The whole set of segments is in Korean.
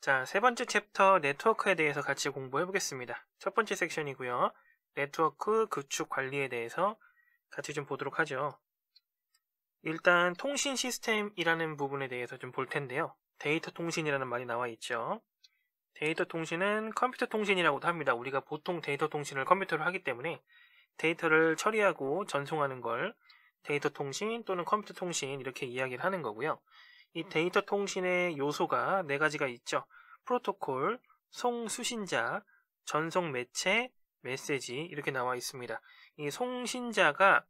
자, 세 번째 챕터 네트워크에 대해서 같이 공부해 보겠습니다. 첫 번째 섹션이고요. 네트워크 구축 관리에 대해서 같이 좀 보도록 하죠. 일단 통신 시스템이라는 부분에 대해서 좀 볼 텐데요. 데이터 통신이라는 말이 나와 있죠. 데이터 통신은 컴퓨터 통신이라고도 합니다. 우리가 보통 데이터 통신을 컴퓨터로 하기 때문에 데이터를 처리하고 전송하는 걸 데이터 통신 또는 컴퓨터 통신 이렇게 이야기를 하는 거고요. 이 음. 데이터 통신의 요소가 네 가지가 있죠. 프로토콜, 송수신자, 전송 매체, 메시지 이렇게 나와 있습니다. 이 송신자가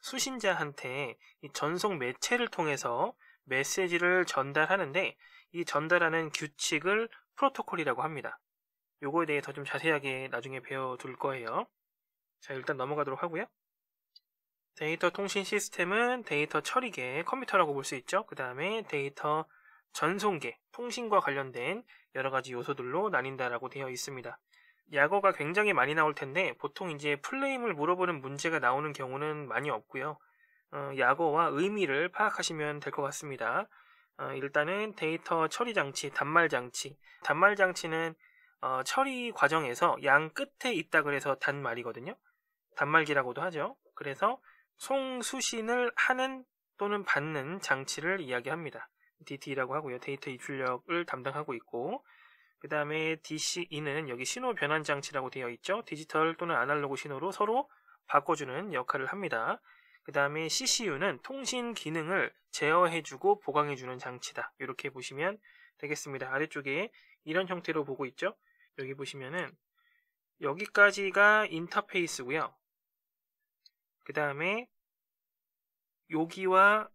수신자한테 이 전송 매체를 통해서 메시지를 전달하는데 이 전달하는 규칙을 프로토콜이라고 합니다. 요거에 대해서 좀 자세하게 나중에 배워둘 거예요. 자, 일단 넘어가도록 하고요. 데이터 통신 시스템은 데이터 처리계, 컴퓨터라고 볼 수 있죠. 그 다음에 데이터 전송계, 통신과 관련된 여러 가지 요소들로 나뉜다라고 되어 있습니다. 약어가 굉장히 많이 나올 텐데 보통 이제 플레임을 물어보는 문제가 나오는 경우는 많이 없고요. 어, 약어와 의미를 파악하시면 될 것 같습니다. 어, 일단은 데이터 처리 장치, 단말 장치. 단말 장치는 어, 처리 과정에서 양 끝에 있다 그래서 단말이거든요. 단말기라고도 하죠. 그래서 송수신을 하는 또는 받는 장치를 이야기합니다. DT라고 하고요. 데이터 입출력을 담당하고 있고 그 다음에 d c 2는 여기 신호 변환 장치라고 되어 있죠. 디지털 또는 아날로그 신호로 서로 바꿔주는 역할을 합니다. 그 다음에 CCU는 통신 기능을 제어해주고 보강해주는 장치다. 이렇게 보시면 되겠습니다. 아래쪽에 이런 형태로 보고 있죠. 여기 보시면은 여기까지가 인터페이스고요. 그 다음에 여기와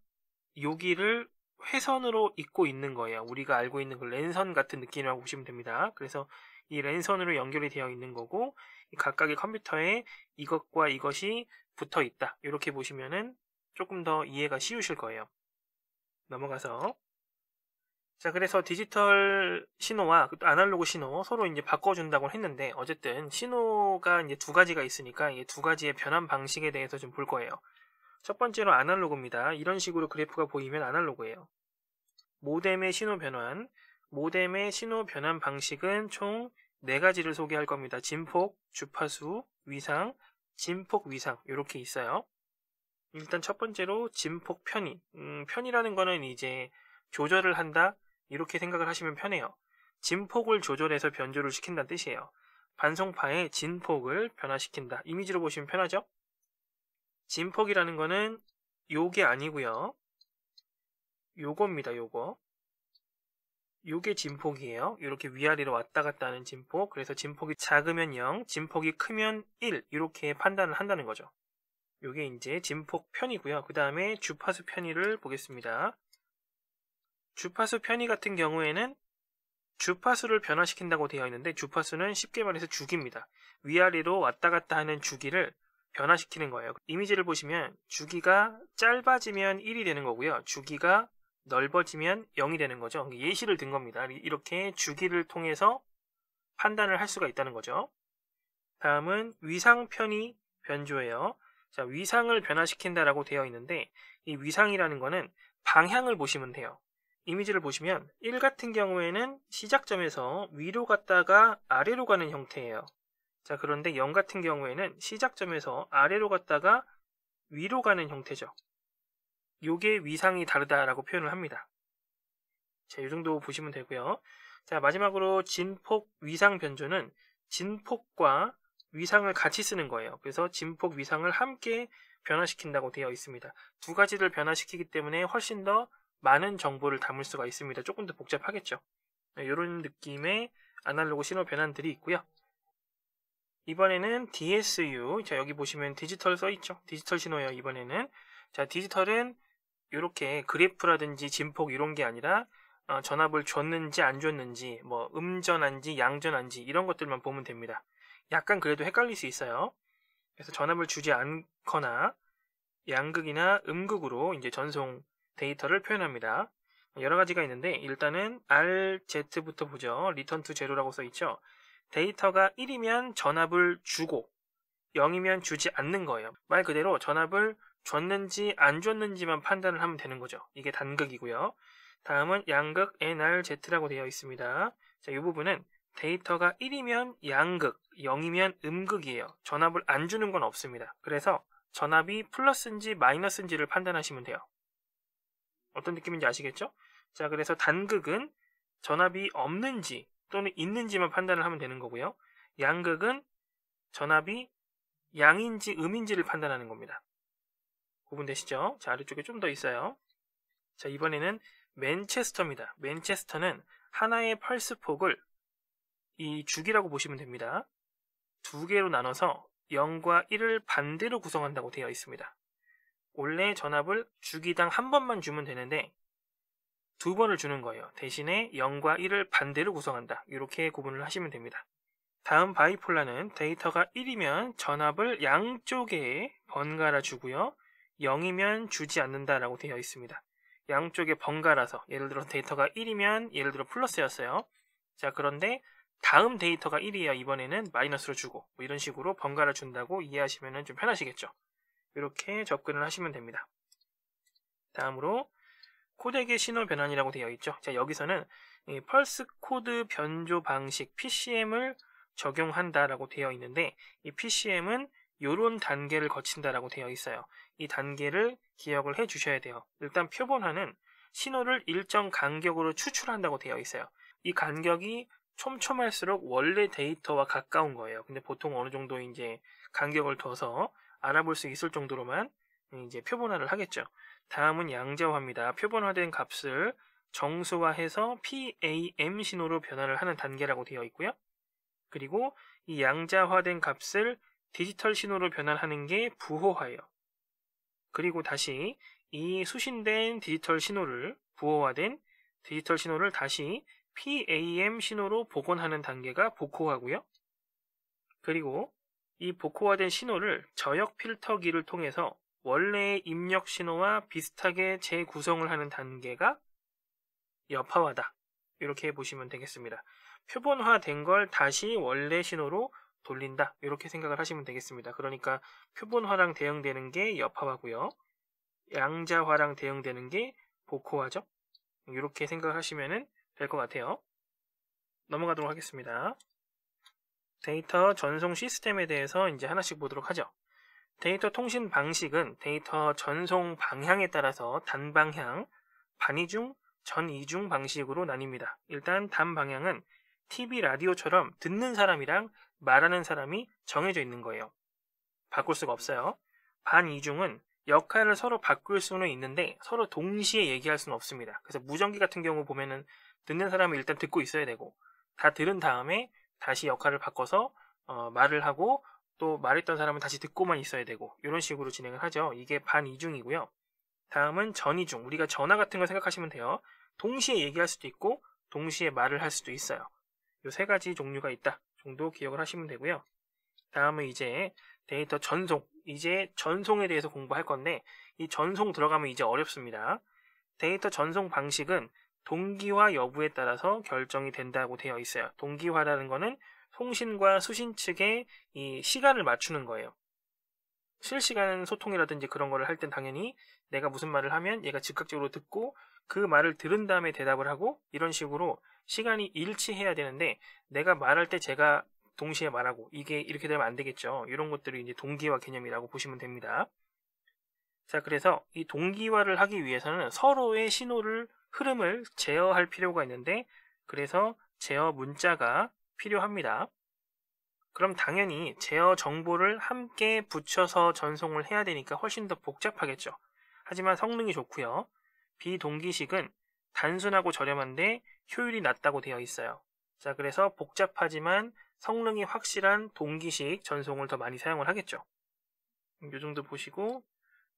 여기를 회선으로 잇고 있는 거예요. 우리가 알고 있는 그 랜선 같은 느낌이라고 보시면 됩니다. 그래서 이 랜선으로 연결이 되어 있는 거고 각각의 컴퓨터에 이것과 이것이 붙어 있다. 이렇게 보시면은 조금 더 이해가 쉬우실 거예요. 넘어가서 자, 그래서 디지털 신호와 그 아날로그 신호 서로 이제 바꿔준다고 했는데, 어쨌든 신호가 이제 두 가지가 있으니까 이 두 가지의 변환 방식에 대해서 좀 볼 거예요. 첫 번째로 아날로그입니다. 이런 식으로 그래프가 보이면 아날로그예요. 모뎀의 신호 변환, 모뎀의 신호 변환 방식은 총 네 가지를 소개할 겁니다. 진폭, 주파수, 위상, 진폭 위상 이렇게 있어요. 일단 첫 번째로 진폭 편이. 음, 편이라는 거는 이제 조절을 한다, 이렇게 생각을 하시면 편해요. 진폭을 조절해서 변조를 시킨다는 뜻이에요. 반송파의 진폭을 변화시킨다. 이미지로 보시면 편하죠? 진폭이라는 거는 요게 아니고요. 요겁니다. 요거. 요게 진폭이에요. 이렇게 위아래로 왔다 갔다 하는 진폭. 그래서 진폭이 작으면 0, 진폭이 크면 1 이렇게 판단을 한다는 거죠. 요게 이제 진폭 편이고요. 그 다음에 주파수 편의를 보겠습니다. 주파수 편의 같은 경우에는 주파수를 변화시킨다고 되어 있는데 주파수는 쉽게 말해서 주기입니다. 위아래로 왔다 갔다 하는 주기를 변화시키는 거예요. 이미지를 보시면 주기가 짧아지면 1이 되는 거고요. 주기가 넓어지면 0이 되는 거죠. 예시를 든 겁니다. 이렇게 주기를 통해서 판단을 할 수가 있다는 거죠. 다음은 위상 편의 변조예요. 자, 위상을 변화시킨다라고 되어 있는데 이 위상이라는 거는 방향을 보시면 돼요. 이미지를 보시면 1 같은 경우에는 시작점에서 위로 갔다가 아래로 가는 형태예요. 자 그런데 0 같은 경우에는 시작점에서 아래로 갔다가 위로 가는 형태죠. 요게 위상이 다르다라고 표현을 합니다. 자, 이 정도 보시면 되고요. 자, 마지막으로 진폭 위상 변조는 진폭과 위상을 같이 쓰는 거예요. 그래서 진폭 위상을 함께 변화시킨다고 되어 있습니다. 두 가지를 변화시키기 때문에 훨씬 더 많은 정보를 담을 수가 있습니다. 조금 더 복잡하겠죠. 이런 네, 느낌의 아날로그 신호 변환들이 있고요. 이번에는 DSU, 자 여기 보시면 디지털 써있죠. 디지털 신호예요. 이번에는 자 디지털은 이렇게 그래프라든지 진폭 이런 게 아니라 어, 전압을 줬는지 안 줬는지 뭐 음전한지 양전한지 이런 것들만 보면 됩니다. 약간 그래도 헷갈릴 수 있어요. 그래서 전압을 주지 않거나 양극이나 음극으로 이제 전송 데이터를 표현합니다. 여러 가지가 있는데 일단은 rz부터 보죠. return to zero라고 써 있죠. 데이터가 1이면 전압을 주고 0이면 주지 않는 거예요. 말 그대로 전압을 줬는지 안 줬는지만 판단을 하면 되는 거죠. 이게 단극이고요. 다음은 양극 nrz라고 되어 있습니다. 자, 이 부분은 데이터가 1이면 양극, 0이면 음극이에요. 전압을 안 주는 건 없습니다. 그래서 전압이 플러스인지 마이너스인지를 판단하시면 돼요. 어떤 느낌인지 아시겠죠? 자, 그래서 단극은 전압이 없는지 또는 있는지만 판단을 하면 되는 거고요. 양극은 전압이 양인지 음인지를 판단하는 겁니다. 구분되시죠? 자, 아래쪽에 좀 더 있어요. 자, 이번에는 맨체스터입니다. 맨체스터는 하나의 펄스 폭을 이 주기라고 보시면 됩니다. 두 개로 나눠서 0과 1을 반대로 구성한다고 되어 있습니다. 원래 전압을 주기당 한 번만 주면 되는데 두 번을 주는 거예요. 대신에 0과 1을 반대로 구성한다. 이렇게 구분을 하시면 됩니다. 다음 바이폴라는 데이터가 1이면 전압을 양쪽에 번갈아 주고요. 0이면 주지 않는다라고 되어 있습니다. 양쪽에 번갈아서 예를 들어 데이터가 1이면 예를 들어 플러스였어요. 자 그런데 다음 데이터가 1이에요. 이번에는 마이너스로 주고 뭐 이런 식으로 번갈아 준다고 이해하시면 좀 편하시겠죠. 이렇게 접근을 하시면 됩니다. 다음으로 코덱의 신호 변환이라고 되어 있죠. 자, 여기서는 펄스 코드 변조 방식 PCM을 적용한다라고 되어 있는데 이 PCM은 이런 단계를 거친다라고 되어 있어요. 이 단계를 기억을 해 주셔야 돼요. 일단 표본화는 신호를 일정 간격으로 추출한다고 되어 있어요. 이 간격이 촘촘할수록 원래 데이터와 가까운 거예요. 근데 보통 어느 정도 이제 간격을 둬서 알아볼 수 있을 정도로만 이제 표본화를 하겠죠. 다음은 양자화입니다. 표본화된 값을 정수화해서 PAM 신호로 변화를 하는 단계라고 되어 있고요. 그리고 이 양자화된 값을 디지털 신호로 변환하는 게 부호화예요. 그리고 다시 이 수신된 디지털 신호를 부호화된 디지털 신호를 다시 PAM 신호로 복원하는 단계가 복호화고요. 그리고 이 복호화된 신호를 저역 필터기를 통해서 원래의 입력 신호와 비슷하게 재구성을 하는 단계가 여파화다. 이렇게 보시면 되겠습니다. 표본화된 걸 다시 원래 신호로 돌린다. 이렇게 생각을 하시면 되겠습니다. 그러니까 표본화랑 대응되는 게 여파화고요. 양자화랑 대응되는 게 복호화죠. 이렇게 생각하시면 될 것 같아요. 넘어가도록 하겠습니다. 데이터 전송 시스템에 대해서 이제 하나씩 보도록 하죠. 데이터 통신 방식은 데이터 전송 방향에 따라서 단방향, 반이중, 전이중 방식으로 나뉩니다. 일단 단방향은 TV 라디오처럼 듣는 사람이랑 말하는 사람이 정해져 있는 거예요. 바꿀 수가 없어요. 반이중은 역할을 서로 바꿀 수는 있는데 서로 동시에 얘기할 수는 없습니다. 그래서 무전기 같은 경우 보면은 듣는 사람이 일단 듣고 있어야 되고 다 들은 다음에 다시 역할을 바꿔서 어, 말을 하고 또 말했던 사람은 다시 듣고만 있어야 되고 이런 식으로 진행을 하죠. 이게 반이중이고요. 다음은 전이중. 우리가 전화 같은 걸 생각하시면 돼요. 동시에 얘기할 수도 있고 동시에 말을 할 수도 있어요. 요 세 가지 종류가 있다 정도 기억을 하시면 되고요. 다음은 이제 데이터 전송. 이제 전송에 대해서 공부할 건데 이 전송 들어가면 이제 어렵습니다. 데이터 전송 방식은 동기화 여부에 따라서 결정이 된다고 되어 있어요. 동기화라는 거는 통신과 수신 측의 이 시간을 맞추는 거예요. 실시간 소통이라든지 그런 거를 할 땐 당연히 내가 무슨 말을 하면 얘가 즉각적으로 듣고 그 말을 들은 다음에 대답을 하고 이런 식으로 시간이 일치해야 되는데 내가 말할 때 제가 동시에 말하고 이게 이렇게 되면 안 되겠죠. 이런 것들을 이제 동기화 개념이라고 보시면 됩니다. 자, 그래서 이 동기화를 하기 위해서는 서로의 신호를 흐름을 제어할 필요가 있는데 그래서 제어 문자가 필요합니다. 그럼 당연히 제어 정보를 함께 붙여서 전송을 해야 되니까 훨씬 더 복잡하겠죠. 하지만 성능이 좋고요. 비동기식은 단순하고 저렴한데 효율이 낮다고 되어 있어요. 자, 그래서 복잡하지만 성능이 확실한 동기식 전송을 더 많이 사용을 하겠죠. 이 음, 정도 보시고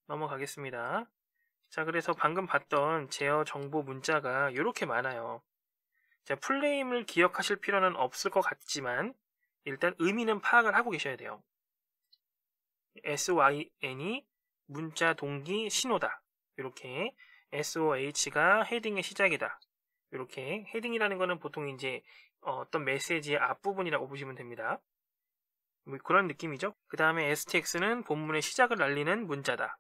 넘어가겠습니다. 자, 그래서 방금 봤던 제어 정보 문자가 이렇게 많아요. 자, 풀네임을 기억하실 필요는 없을 것 같지만 일단 의미는 파악을 하고 계셔야 돼요. syn이 문자 동기 신호다. 이렇게 soh가 헤딩의 시작이다. 이렇게 헤딩이라는 거는 보통 이제 어떤 메시지의 앞부분이라고 보시면 됩니다. 뭐 그런 느낌이죠. 그 다음에 stx는 본문의 시작을 날리는 문자다.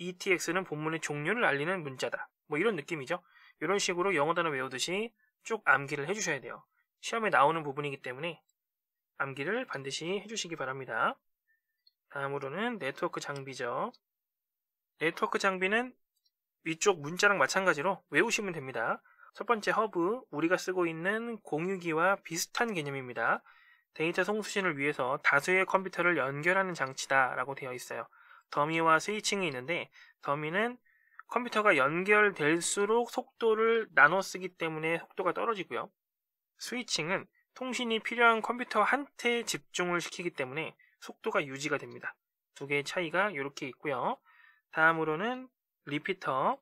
ETX는 본문의 종류를 알리는 문자다. 뭐 이런 느낌이죠. 이런 식으로 영어 단어 외우듯이 쭉 암기를 해주셔야 돼요. 시험에 나오는 부분이기 때문에 암기를 반드시 해주시기 바랍니다. 다음으로는 네트워크 장비죠. 네트워크 장비는 위쪽 문자랑 마찬가지로 외우시면 됩니다. 첫 번째 허브, 우리가 쓰고 있는 공유기와 비슷한 개념입니다. 데이터 송수신을 위해서 다수의 컴퓨터를 연결하는 장치다 라고 되어 있어요. 더미와 스위칭이 있는데 더미는 컴퓨터가 연결될수록 속도를 나눠 쓰기 때문에 속도가 떨어지고요. 스위칭은 통신이 필요한 컴퓨터 한테 집중을 시키기 때문에 속도가 유지가 됩니다. 두 개의 차이가 이렇게 있고요. 다음으로는 리피터.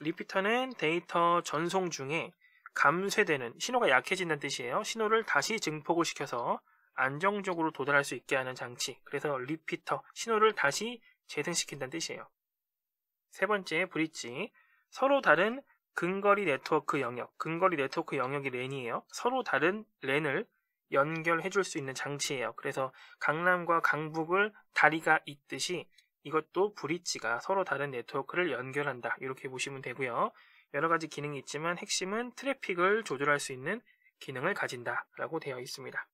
리피터는 데이터 전송 중에 감쇄되는 신호가 약해진다는 뜻이에요. 신호를 다시 증폭을 시켜서 안정적으로 도달할 수 있게 하는 장치. 그래서 리피터, 신호를 다시 재생시킨다는 뜻이에요. 세 번째, 브릿지. 서로 다른 근거리 네트워크 영역, 근거리 네트워크 영역이 랜이에요. 서로 다른 랜을 연결해 줄 수 있는 장치예요. 그래서 강남과 강북을 다리가 있듯이 이것도 브릿지가 서로 다른 네트워크를 연결한다. 이렇게 보시면 되고요. 여러 가지 기능이 있지만 핵심은 트래픽을 조절할 수 있는 기능을 가진다. 라고 되어 있습니다.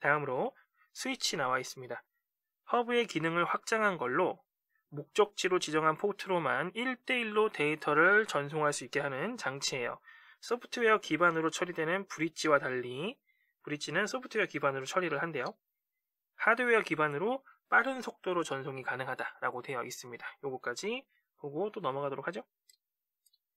다음으로 스위치 나와 있습니다. 허브의 기능을 확장한 걸로 목적지로 지정한 포트로만 1대1로 데이터를 전송할 수 있게 하는 장치예요. 소프트웨어 기반으로 처리되는 브릿지와 달리 브릿지는 소프트웨어 기반으로 처리를 한대요. 하드웨어 기반으로 빠른 속도로 전송이 가능하다라고 되어 있습니다. 요거까지 보고 또 넘어가도록 하죠.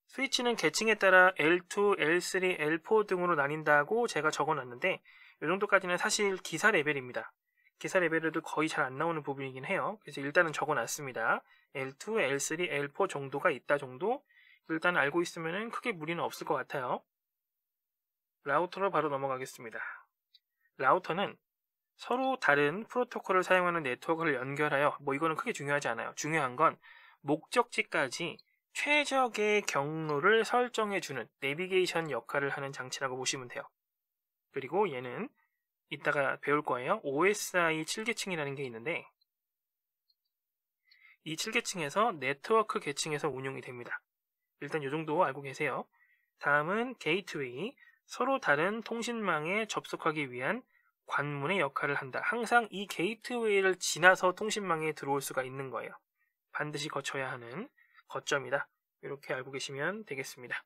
스위치는 계층에 따라 L2, L3, L4 등으로 나뉜다고 제가 적어놨는데 요 정도까지는 사실 기사 레벨입니다. 기사 레벨에도 거의 잘 안 나오는 부분이긴 해요. 그래서 일단은 적어놨습니다. L2, L3, L4 정도가 있다 정도 일단 알고 있으면 크게 무리는 없을 것 같아요. 라우터로 바로 넘어가겠습니다. 라우터는 서로 다른 프로토콜을 사용하는 네트워크를 연결하여 뭐 이거는 크게 중요하지 않아요. 중요한 건 목적지까지 최적의 경로를 설정해주는 내비게이션 역할을 하는 장치라고 보시면 돼요. 그리고 얘는 이따가 배울 거예요. OSI 7계층이라는 게 있는데 이 7계층에서 네트워크 계층에서 운용이 됩니다. 일단 이 정도 알고 계세요. 다음은 게이트웨이, 서로 다른 통신망에 접속하기 위한 관문의 역할을 한다. 항상 이 게이트웨이를 지나서 통신망에 들어올 수가 있는 거예요. 반드시 거쳐야 하는 거점이다. 이렇게 알고 계시면 되겠습니다.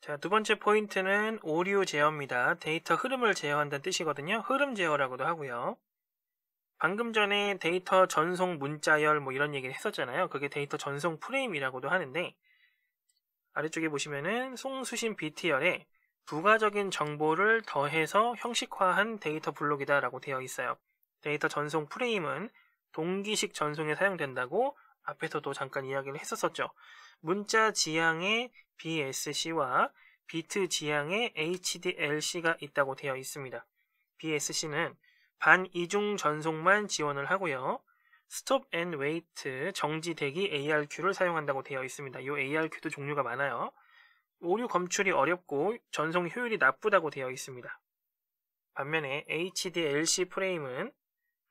자, 두 번째 포인트는 오류 제어입니다. 데이터 흐름을 제어한다는 뜻이거든요. 흐름 제어라고도 하고요. 방금 전에 데이터 전송 문자열 뭐 이런 얘기를 했었잖아요. 그게 데이터 전송 프레임이라고도 하는데 아래쪽에 보시면은 송수신 BT열에 부가적인 정보를 더해서 형식화한 데이터 블록이다라고 되어 있어요. 데이터 전송 프레임은 동기식 전송에 사용된다고 앞에서도 잠깐 이야기를 했었었죠. 문자 지향에 BSC와 비트 지향에 HDLC가 있다고 되어 있습니다. BSC는 반이중 전송만 지원을 하고요. 스톱 앤 웨이트 정지 대기 ARQ를 사용한다고 되어 있습니다. 이 ARQ도 종류가 많아요. 오류 검출이 어렵고 전송 효율이 나쁘다고 되어 있습니다. 반면에 HDLC 프레임은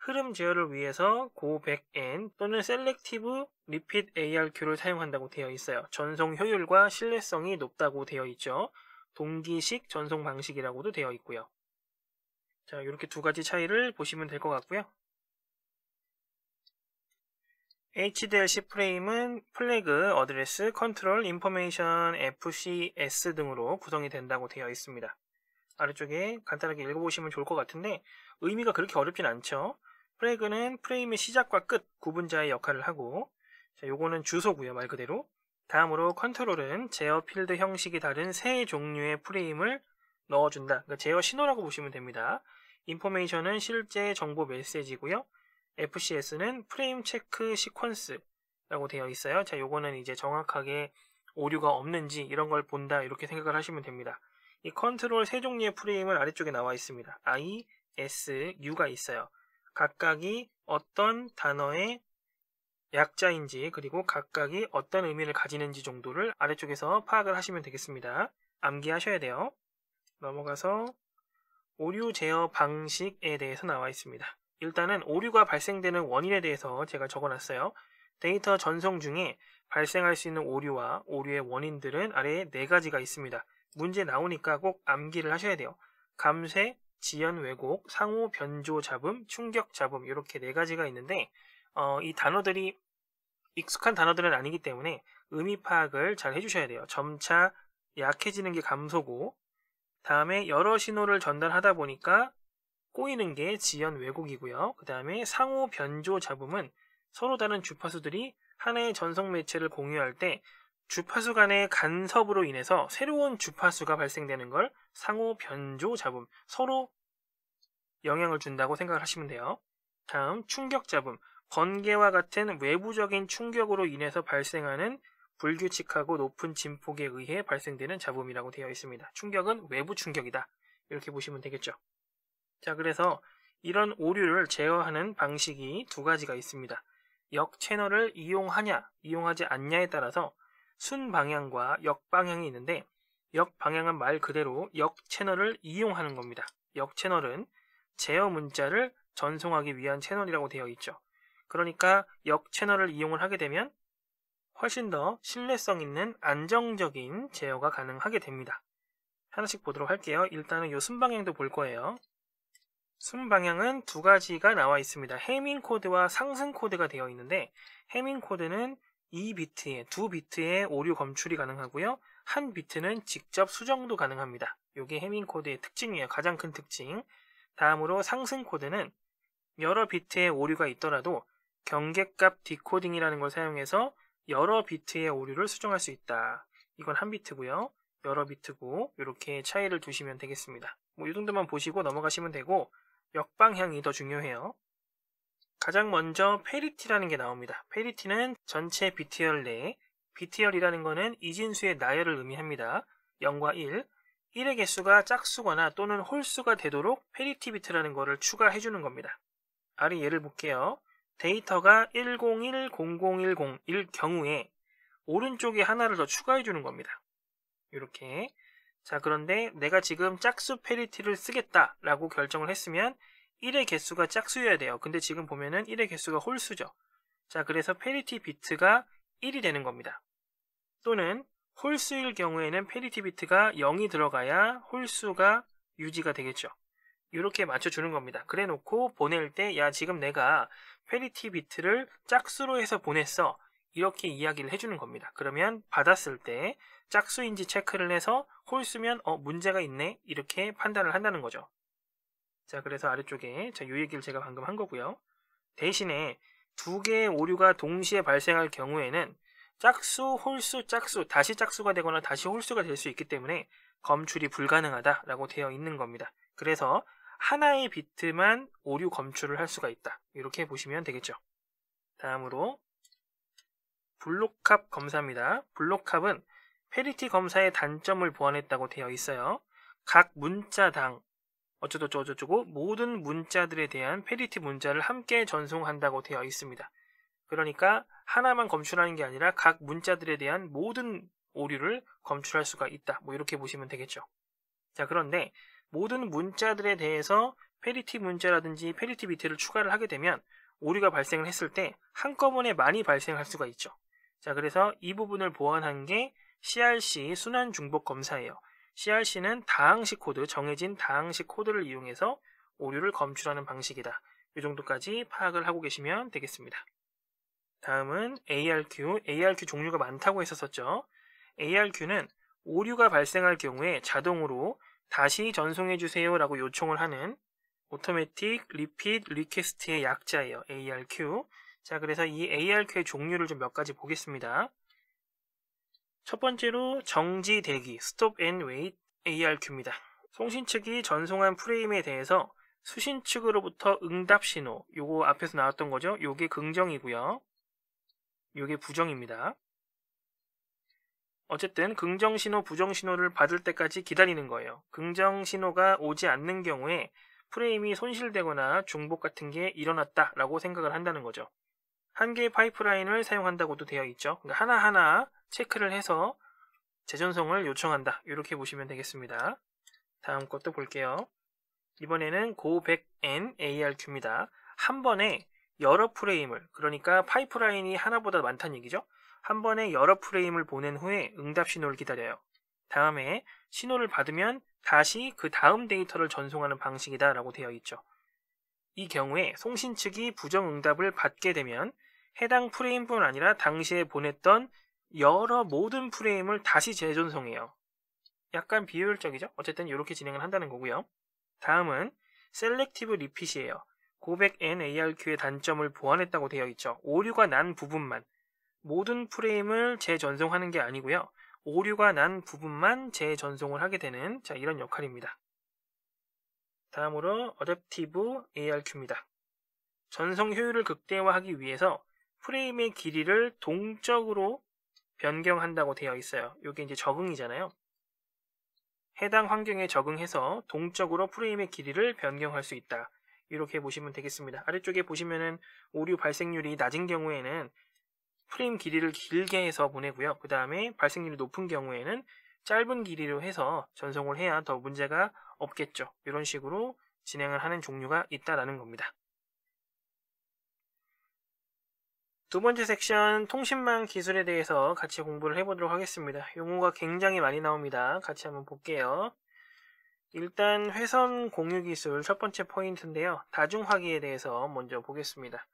흐름 제어를 위해서 고백 N 또는 셀렉티브 리핏 a ARQ를 사용한다고 되어 있어요. 전송 효율과 신뢰성이 높다고 되어 있죠. 동기식 전송 방식이라고도 되어 있고요. 자, 이렇게 두 가지 차이를 보시면 될 것 같고요. HDLC 프레임은 플래그, 어드레스, 컨트롤, 인포메이션, FCS 등으로 구성이 된다고 되어 있습니다. 아래쪽에 간단하게 읽어보시면 좋을 것 같은데 의미가 그렇게 어렵진 않죠. 프래그는 프레임의 시작과 끝 구분자의 역할을 하고 자, 요거는 주소구요말 그대로 다음으로 컨트롤은 제어 필드 형식이 다른 세 종류의 프레임을 넣어준다 그러니까 제어 신호라고 보시면 됩니다 인포메이션은 실제 정보 메시지고요 FCS는 프레임 체크 시퀀스라고 되어 있어요 자 요거는 이제 정확하게 오류가 없는지 이런 걸 본다 이렇게 생각을 하시면 됩니다 이 컨트롤 세 종류의 프레임은 아래쪽에 나와 있습니다 I, S, U가 있어요 각각이 어떤 단어의 약자인지 그리고 각각이 어떤 의미를 가지는지 정도를 아래쪽에서 파악을 하시면 되겠습니다. 암기하셔야 돼요. 넘어가서 오류 제어 방식에 대해서 나와 있습니다. 일단은 오류가 발생되는 원인에 대해서 제가 적어놨어요. 데이터 전송 중에 발생할 수 있는 오류와 오류의 원인들은 아래에 네 가지가 있습니다. 문제 나오니까 꼭 암기를 하셔야 돼요. 감쇄, 지연 왜곡, 상호 변조 잡음, 충격 잡음 이렇게 네 가지가 있는데 어, 이 단어들이 익숙한 단어들은 아니기 때문에 의미 파악을 잘 해주셔야 돼요. 점차 약해지는 게 감소고 다음에 여러 신호를 전달하다 보니까 꼬이는 게 지연 왜곡이고요. 그 다음에 상호 변조 잡음은 서로 다른 주파수들이 하나의 전송 매체를 공유할 때 주파수 간의 간섭으로 인해서 새로운 주파수가 발생되는 걸 상호 변조 잡음, 서로 영향을 준다고 생각을 하시면 돼요. 다음 충격 잡음, 번개와 같은 외부적인 충격으로 인해서 발생하는 불규칙하고 높은 진폭에 의해 발생되는 잡음이라고 되어 있습니다. 충격은 외부 충격이다. 이렇게 보시면 되겠죠. 자, 그래서 이런 오류를 제어하는 방식이 두 가지가 있습니다. 역 채널을 이용하냐, 이용하지 않냐에 따라서 순방향과 역방향이 있는데 역방향은 말 그대로 역채널을 이용하는 겁니다. 역채널은 제어 문자를 전송하기 위한 채널이라고 되어 있죠. 그러니까 역채널을 이용을 하게 되면 훨씬 더 신뢰성 있는 안정적인 제어가 가능하게 됩니다. 하나씩 보도록 할게요. 일단은 요 순방향도 볼 거예요. 순방향은 두 가지가 나와 있습니다. 해밍 코드와 상승 코드가 되어 있는데 해밍 코드는 2비트에두비트에 오류 검출이 가능하고요. 한 비트는 직접 수정도 가능합니다. 이게 해밍 코드의 특징이에요. 가장 큰 특징. 다음으로 상승 코드는 여러 비트에 오류가 있더라도 경계값 디코딩이라는 걸 사용해서 여러 비트의 오류를 수정할 수 있다. 이건 한 비트고요. 여러 비트고 이렇게 차이를 두시면 되겠습니다. 뭐 이 정도만 보시고 넘어가시면 되고 역방향이 더 중요해요. 가장 먼저 페리티라는 게 나옵니다. 페리티는 전체 비트열 내에 비트열이라는 거는 이진수의 나열을 의미합니다. 0과 1, 1의 개수가 짝수거나 또는 홀수가 되도록 페리티 비트라는 거를 추가해 주는 겁니다. 아래 예를 볼게요. 데이터가 1010010일 경우에 오른쪽에 하나를 더 추가해 주는 겁니다. 이렇게 자 그런데 내가 지금 짝수 페리티를 쓰겠다라고 결정을 했으면 1의 개수가 짝수여야 돼요. 근데 지금 보면은 1의 개수가 홀수죠. 자, 그래서 페리티 비트가 1이 되는 겁니다. 또는 홀수일 경우에는 페리티 비트가 0이 들어가야 홀수가 유지가 되겠죠. 이렇게 맞춰주는 겁니다. 그래 놓고 보낼 때, 야, 지금 내가 페리티 비트를 짝수로 해서 보냈어. 이렇게 이야기를 해주는 겁니다. 그러면 받았을 때 짝수인지 체크를 해서 홀수면 어 문제가 있네 이렇게 판단을 한다는 거죠. 자, 그래서 아래쪽에 자, 요 얘기를 제가 방금 한 거고요. 대신에 두 개의 오류가 동시에 발생할 경우에는 짝수, 홀수, 짝수, 다시 짝수가 되거나 다시 홀수가 될 수 있기 때문에 검출이 불가능하다라고 되어 있는 겁니다. 그래서 하나의 비트만 오류 검출을 할 수가 있다. 이렇게 보시면 되겠죠. 다음으로 블록합 검사입니다. 블록합은 페리티 검사의 단점을 보완했다고 되어 있어요. 각 문자당 어쩌고저쩌고 모든 문자들에 대한 페리티 문자를 함께 전송한다고 되어 있습니다. 그러니까 하나만 검출하는 게 아니라 각 문자들에 대한 모든 오류를 검출할 수가 있다. 뭐 이렇게 보시면 되겠죠. 자, 그런데 모든 문자들에 대해서 페리티 문자라든지 페리티 비트를 추가를 하게 되면 오류가 발생을 했을 때 한꺼번에 많이 발생할 수가 있죠. 자, 그래서 이 부분을 보완한 게 CRC 순환 중복 검사예요. CRC는 다항식 코드, 정해진 다항식 코드를 이용해서 오류를 검출하는 방식이다. 이 정도까지 파악을 하고 계시면 되겠습니다. 다음은 ARQ, ARQ 종류가 많다고 했었었죠. ARQ는 오류가 발생할 경우에 자동으로 다시 전송해주세요 라고 요청을 하는 Automatic Repeat Request의 약자예요. ARQ. 자, 그래서 이 ARQ의 종류를 좀 몇 가지 보겠습니다. 첫 번째로 정지 대기 (stop and wait) ARQ입니다. 송신 측이 전송한 프레임에 대해서 수신 측으로부터 응답 신호, 요거 앞에서 나왔던 거죠. 요게 긍정이고요. 요게 부정입니다. 어쨌든 긍정 신호, 부정 신호를 받을 때까지 기다리는 거예요. 긍정 신호가 오지 않는 경우에 프레임이 손실되거나 중복 같은 게 일어났다라고 생각을 한다는 거죠. 한 개의 파이프라인을 사용한다고도 되어 있죠. 그러니까 하나하나 체크를 해서 재전송을 요청한다. 이렇게 보시면 되겠습니다. 다음 것도 볼게요. 이번에는 고 o 1 0 0 n a r q 입니다한 번에 여러 프레임을 그러니까 파이프라인이 하나보다 많다는 얘기죠. 한 번에 여러 프레임을 보낸 후에 응답 신호를 기다려요. 다음에 신호를 받으면 다시 그 다음 데이터를 전송하는 방식이다 라고 되어 있죠. 이 경우에 송신 측이 부정 응답을 받게 되면 해당 프레임뿐 아니라 당시에 보냈던 여러 모든 프레임을 다시 재전송해요 약간 비효율적이죠? 어쨌든 이렇게 진행을 한다는 거고요. 다음은 셀렉티브 리핏이에요. 고백 NARQ의 단점을 보완했다고 되어 있죠. 오류가 난 부분만 모든 프레임을 재전송하는 게 아니고요. 오류가 난 부분만 재전송을 하게 되는 자 이런 역할입니다. 다음으로 어댑티브 ARQ입니다. 전송 효율을 극대화하기 위해서 프레임의 길이를 동적으로 변경한다고 되어 있어요. 이게 이제 적응이잖아요. 해당 환경에 적응해서 동적으로 프레임의 길이를 변경할 수 있다. 이렇게 보시면 되겠습니다. 아래쪽에 보시면은 오류 발생률이 낮은 경우에는 프레임 길이를 길게 해서 보내고요. 그 다음에 발생률이 높은 경우에는 짧은 길이로 해서 전송을 해야 더 문제가 없겠죠. 이런 식으로 진행을 하는 종류가 있다라는 겁니다. 두 번째 섹션 통신망 기술에 대해서 같이 공부를 해보도록 하겠습니다. 용어가 굉장히 많이 나옵니다. 같이 한번 볼게요. 일단 회선 공유 기술 첫 번째 포인트인데요. 다중화기에 대해서 먼저 보겠습니다.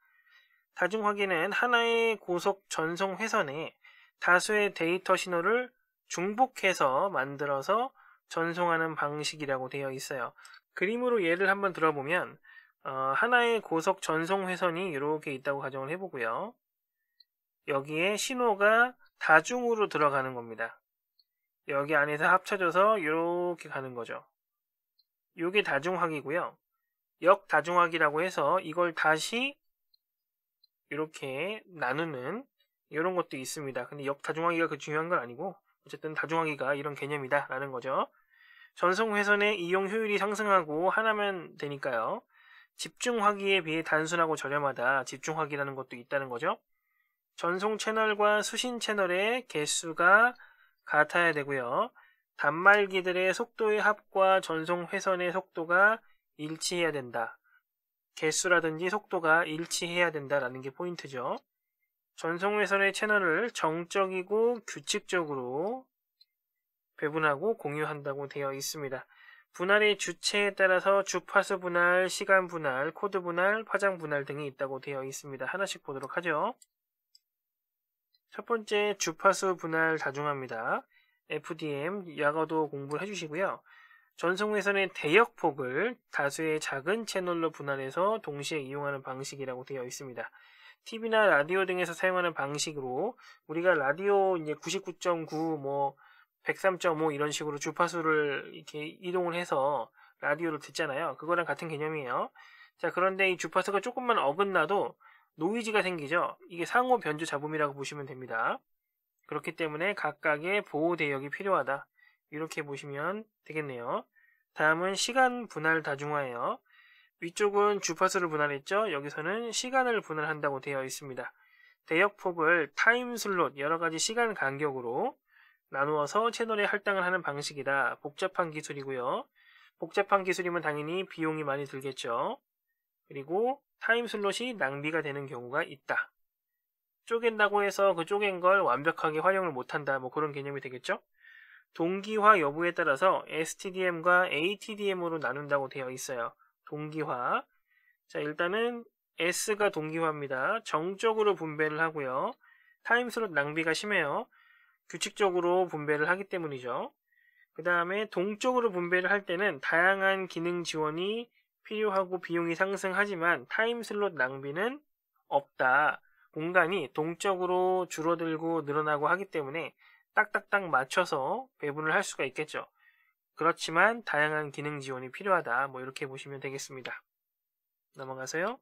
다중화기는 하나의 고속 전송 회선에 다수의 데이터 신호를 중복해서 만들어서 전송하는 방식이라고 되어 있어요. 그림으로 예를 한번 들어보면 어, 하나의 고속 전송 회선이 이렇게 있다고 가정을 해보고요. 여기에 신호가 다중으로 들어가는 겁니다. 여기 안에서 합쳐져서 이렇게 가는 거죠. 이게 다중학이고요. 역다중학이라고 해서 이걸 다시 이렇게 나누는 이런 것도 있습니다. 근데 역다중학이가 그 중요한 건 아니고 어쨌든 다중학이가 이런 개념이다 라는 거죠. 전송 회선의 이용 효율이 상승하고 하나면 되니까요. 집중화기에 비해 단순하고 저렴하다. 집중하기라는 것도 있다는 거죠. 전송 채널과 수신 채널의 개수가 같아야 되고요. 단말기들의 속도의 합과 전송 회선의 속도가 일치해야 된다. 개수라든지 속도가 일치해야 된다라는 게 포인트죠. 전송 회선의 채널을 정적이고 규칙적으로 배분하고 공유한다고 되어 있습니다. 분할의 주체에 따라서 주파수 분할, 시간 분할, 코드 분할, 파장 분할 등이 있다고 되어 있습니다. 하나씩 보도록 하죠. 첫 번째 주파수 분할 다중화입니다. FDM 야가도 공부를 해주시고요. 전송에서는 대역폭을 다수의 작은 채널로 분할해서 동시에 이용하는 방식이라고 되어 있습니다. TV나 라디오 등에서 사용하는 방식으로 우리가 라디오 이제 99.9, 뭐103.5 이런 식으로 주파수를 이렇게 이동을 해서 라디오를 듣잖아요. 그거랑 같은 개념이에요. 자, 그런데 이 주파수가 조금만 어긋나도 노이즈가 생기죠. 이게 상호 변조 잡음이라고 보시면 됩니다. 그렇기 때문에 각각의 보호 대역이 필요하다. 이렇게 보시면 되겠네요. 다음은 시간 분할 다중화예요. 위쪽은 주파수를 분할했죠. 여기서는 시간을 분할한다고 되어 있습니다. 대역폭을 타임 슬롯 여러 가지 시간 간격으로 나누어서 채널에 할당을 하는 방식이다. 복잡한 기술이고요. 복잡한 기술이면 당연히 비용이 많이 들겠죠. 그리고 타임 슬롯이 낭비가 되는 경우가 있다. 쪼갠다고 해서 그 쪼갠 걸 완벽하게 활용을 못한다. 뭐 그런 개념이 되겠죠? 동기화 여부에 따라서 STDM과 ATDM으로 나눈다고 되어 있어요. 동기화. 자, 일단은 S가 동기화입니다. 정적으로 분배를 하고요. 타임슬롯 낭비가 심해요. 규칙적으로 분배를 하기 때문이죠. 그 다음에 동적으로 분배를 할 때는 다양한 기능 지원이 필요하고 비용이 상승하지만 타임슬롯 낭비는 없다. 공간이 동적으로 줄어들고 늘어나고 하기 때문에 딱딱딱 맞춰서 배분을 할 수가 있겠죠. 그렇지만 다양한 기능 지원이 필요하다. 뭐 이렇게 보시면 되겠습니다. 넘어가세요.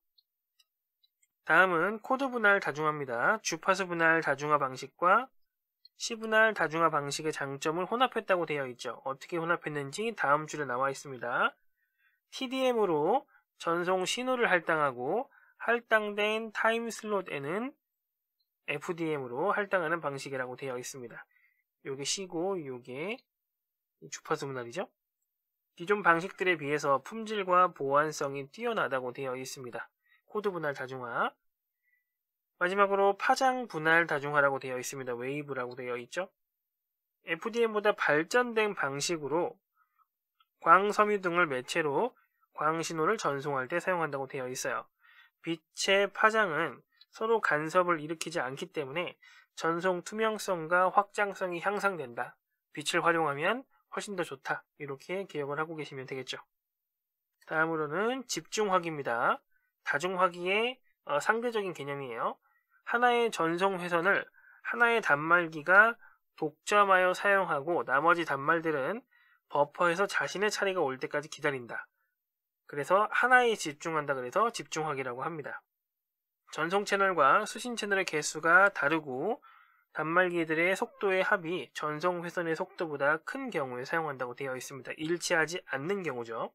다음은 코드 분할 다중화입니다. 주파수 분할 다중화 방식과 시분할 다중화 방식의 장점을 혼합했다고 되어 있죠. 어떻게 혼합했는지 다음 줄에 나와 있습니다. TDM으로 전송 신호를 할당하고 할당된 타임 슬롯에는 FDM으로 할당하는 방식이라고 되어 있습니다. 요게 C고 요게 주파수 분할이죠. 기존 방식들에 비해서 품질과 보안성이 뛰어나다고 되어 있습니다. 코드 분할 다중화 마지막으로 파장 분할 다중화라고 되어 있습니다. 웨이브라고 되어 있죠. FDM보다 발전된 방식으로 광섬유 등을 매체로 광신호를 전송할 때 사용한다고 되어 있어요. 빛의 파장은 서로 간섭을 일으키지 않기 때문에 전송 투명성과 확장성이 향상된다. 빛을 활용하면 훨씬 더 좋다. 이렇게 기억을 하고 계시면 되겠죠. 다음으로는 집중화기입니다. 다중화기의 어, 상대적인 개념이에요. 하나의 전송 회선을 하나의 단말기가 독점하여 사용하고 나머지 단말들은 버퍼에서 자신의 차례가 올 때까지 기다린다. 그래서 하나에 집중한다 그래서 집중하기라고 합니다. 전송 채널과 수신 채널의 개수가 다르고 단말기들의 속도의 합이 전송 회선의 속도보다 큰 경우에 사용한다고 되어 있습니다. 일치하지 않는 경우죠.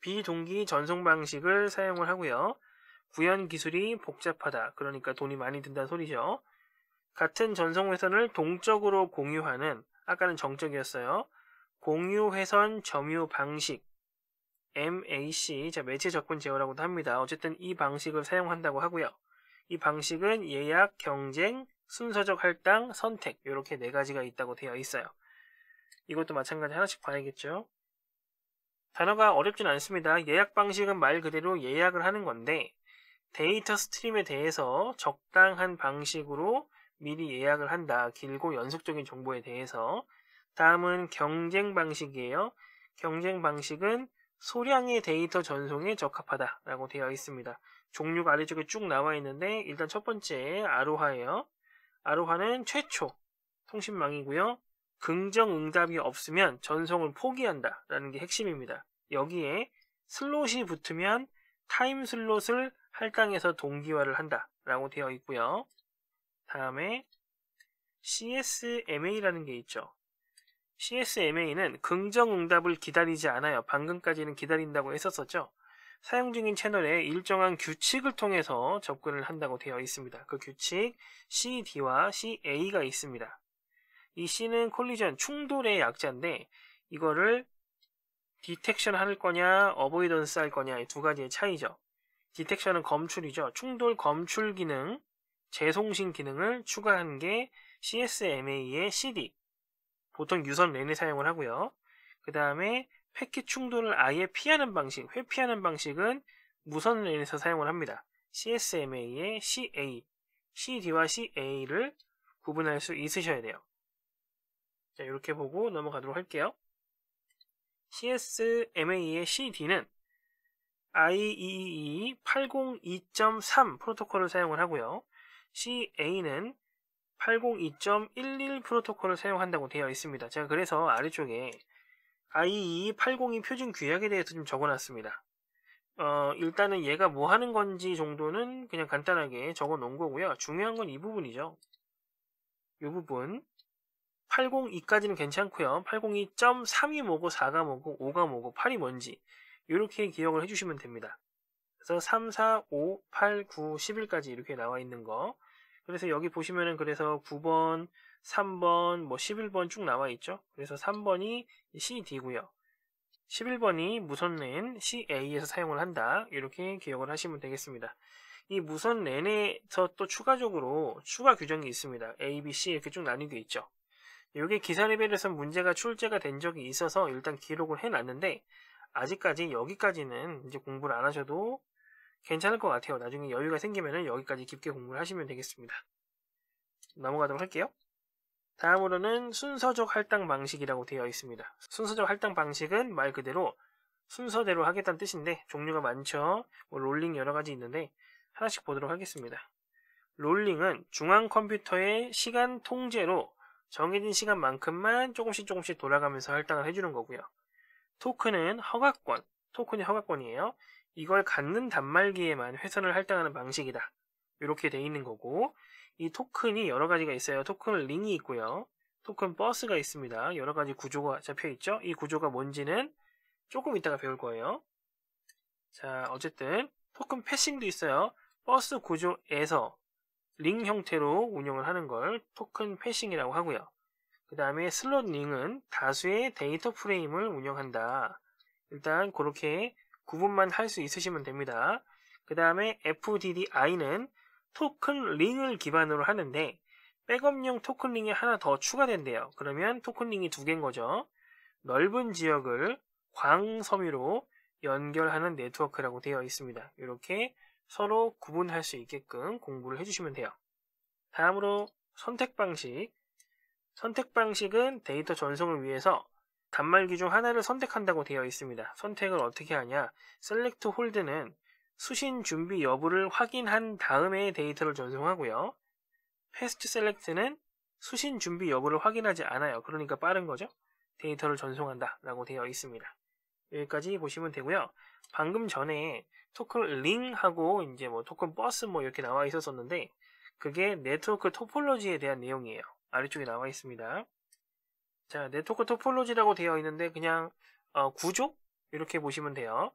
비동기 전송 방식을 사용을 하고요. 구현 기술이 복잡하다. 그러니까 돈이 많이 든다는 소리죠. 같은 전송 회선을 동적으로 공유하는 아까는 정적이었어요. 공유 회선 점유 방식 MAC, 자, 매체 접근 제어라고도 합니다. 어쨌든 이 방식을 사용한다고 하고요. 이 방식은 예약, 경쟁, 순서적 할당, 선택 이렇게 네 가지가 있다고 되어 있어요. 이것도 마찬가지 하나씩 봐야겠죠. 단어가 어렵진 않습니다. 예약 방식은 말 그대로 예약을 하는 건데 데이터 스트림에 대해서 적당한 방식으로 미리 예약을 한다. 길고 연속적인 정보에 대해서. 다음은 경쟁 방식이에요. 경쟁 방식은 소량의 데이터 전송에 적합하다라고 되어 있습니다. 종류가 아래쪽에 쭉 나와 있는데 일단 첫 번째 아로하예요. 아로하는 최초 통신망이고요. 긍정 응답이 없으면 전송을 포기한다라는 게 핵심입니다. 여기에 슬롯이 붙으면 타임 슬롯을 할당해서 동기화를 한다라고 되어 있고요. 다음에 CSMA라는 게 있죠. CSMA는 긍정 응답을 기다리지 않아요. 방금까지는 기다린다고 했었었죠. 사용 중인 채널에 일정한 규칙을 통해서 접근을 한다고 되어 있습니다. 그 규칙 CD와 CA가 있습니다. 이 C는 콜리전, 충돌의 약자인데 이거를 디텍션 할 거냐, 어보이던스 할 거냐 이 두 가지의 차이죠. 디텍션은 검출이죠. 충돌 검출 기능, 재송신 기능을 추가한 게 CSMA의 CD, 보통 유선 랜을 사용을 하고요. 그 다음에 패킷 충돌을 아예 피하는 방식, 회피하는 방식은 무선 랜에서 사용을 합니다. CSMA의 CA, CD와 CA를 구분할 수 있으셔야 돼요. 자, 이렇게 보고 넘어가도록 할게요. CSMA의 CD는 IEEE 802.3 e 프로토콜을 사용을 하고요. CA는 802.11 프로토콜을 사용한다고 되어 있습니다. 제가 그래서 아래쪽에 i e 802 표준 규약에 대해서 좀 적어놨습니다. 어, 일단은 얘가 뭐 하는 건지 정도는 그냥 간단하게 적어 놓은 거고요. 중요한 건 이 부분이죠. 이 부분. 802까지는 괜찮고요. 802.3이 뭐고 4가 뭐고 5가 뭐고 8이 뭔지 이렇게 기억을 해주시면 됩니다. 그래서 3, 4, 5, 8, 9, 11까지 이렇게 나와 있는 거 그래서 여기 보시면은 그래서 9번, 3번, 뭐 11번 쭉 나와 있죠. 그래서 3번이 CD고요. 11번이 무선랜 CA에서 사용을 한다. 이렇게 기억을 하시면 되겠습니다. 이 무선랜에서 또 추가적으로 추가 규정이 있습니다. A, B, C 이렇게 쭉 나뉘게 있죠. 이게 기사 레벨에서 문제가 출제가 된 적이 있어서 일단 기록을 해놨는데 아직까지 여기까지는 이제 공부를 안 하셔도 괜찮을 것 같아요. 나중에 여유가 생기면 여기까지 깊게 공부를 하시면 되겠습니다. 넘어가도록 할게요. 다음으로는 순서적 할당 방식이라고 되어 있습니다. 순서적 할당 방식은 말 그대로 순서대로 하겠다는 뜻인데 종류가 많죠. 뭐 롤링 여러 가지 있는데 하나씩 보도록 하겠습니다. 롤링은 중앙 컴퓨터의 시간 통제로 정해진 시간만큼만 조금씩 조금씩 돌아가면서 할당을 해주는 거고요. 토크는 허가권, 토큰이 허가권이에요. 이걸 갖는 단말기에만 회선을 할당하는 방식이다. 이렇게 돼 있는 거고 이 토큰이 여러 가지가 있어요. 토큰 링이 있고요. 토큰 버스가 있습니다. 여러 가지 구조가 잡혀 있죠. 이 구조가 뭔지는 조금 이따가 배울 거예요. 자, 어쨌든 토큰 패싱도 있어요. 버스 구조에서 링 형태로 운영을 하는 걸 토큰 패싱이라고 하고요. 그 다음에 슬롯 링은 다수의 데이터 프레임을 운영한다. 일단 그렇게 구분만 할 수 있으시면 됩니다. 그 다음에 FDDI는 토큰 링을 기반으로 하는데 백업용 토큰 링이 하나 더 추가된대요. 그러면 토큰 링이 두 개인 거죠. 넓은 지역을 광섬유로 연결하는 네트워크라고 되어 있습니다. 이렇게 서로 구분할 수 있게끔 공부를 해주시면 돼요. 다음으로 선택 방식. 선택 방식은 데이터 전송을 위해서 단말기 중 하나를 선택한다고 되어 있습니다. 선택을 어떻게 하냐? 셀렉트 홀드는 수신 준비 여부를 확인한 다음에 데이터를 전송하고요. 패스트 셀렉트는 수신 준비 여부를 확인하지 않아요. 그러니까 빠른 거죠. 데이터를 전송한다 라고 되어 있습니다. 여기까지 보시면 되고요. 방금 전에 토큰 링하고 이제 뭐 토큰 버스 뭐 이렇게 나와 있었었는데 그게 네트워크 토폴로지에 대한 내용이에요. 아래쪽에 나와 있습니다. 자, 네트워크 토폴로지라고 되어 있는데 그냥 어, 구조 이렇게 보시면 돼요.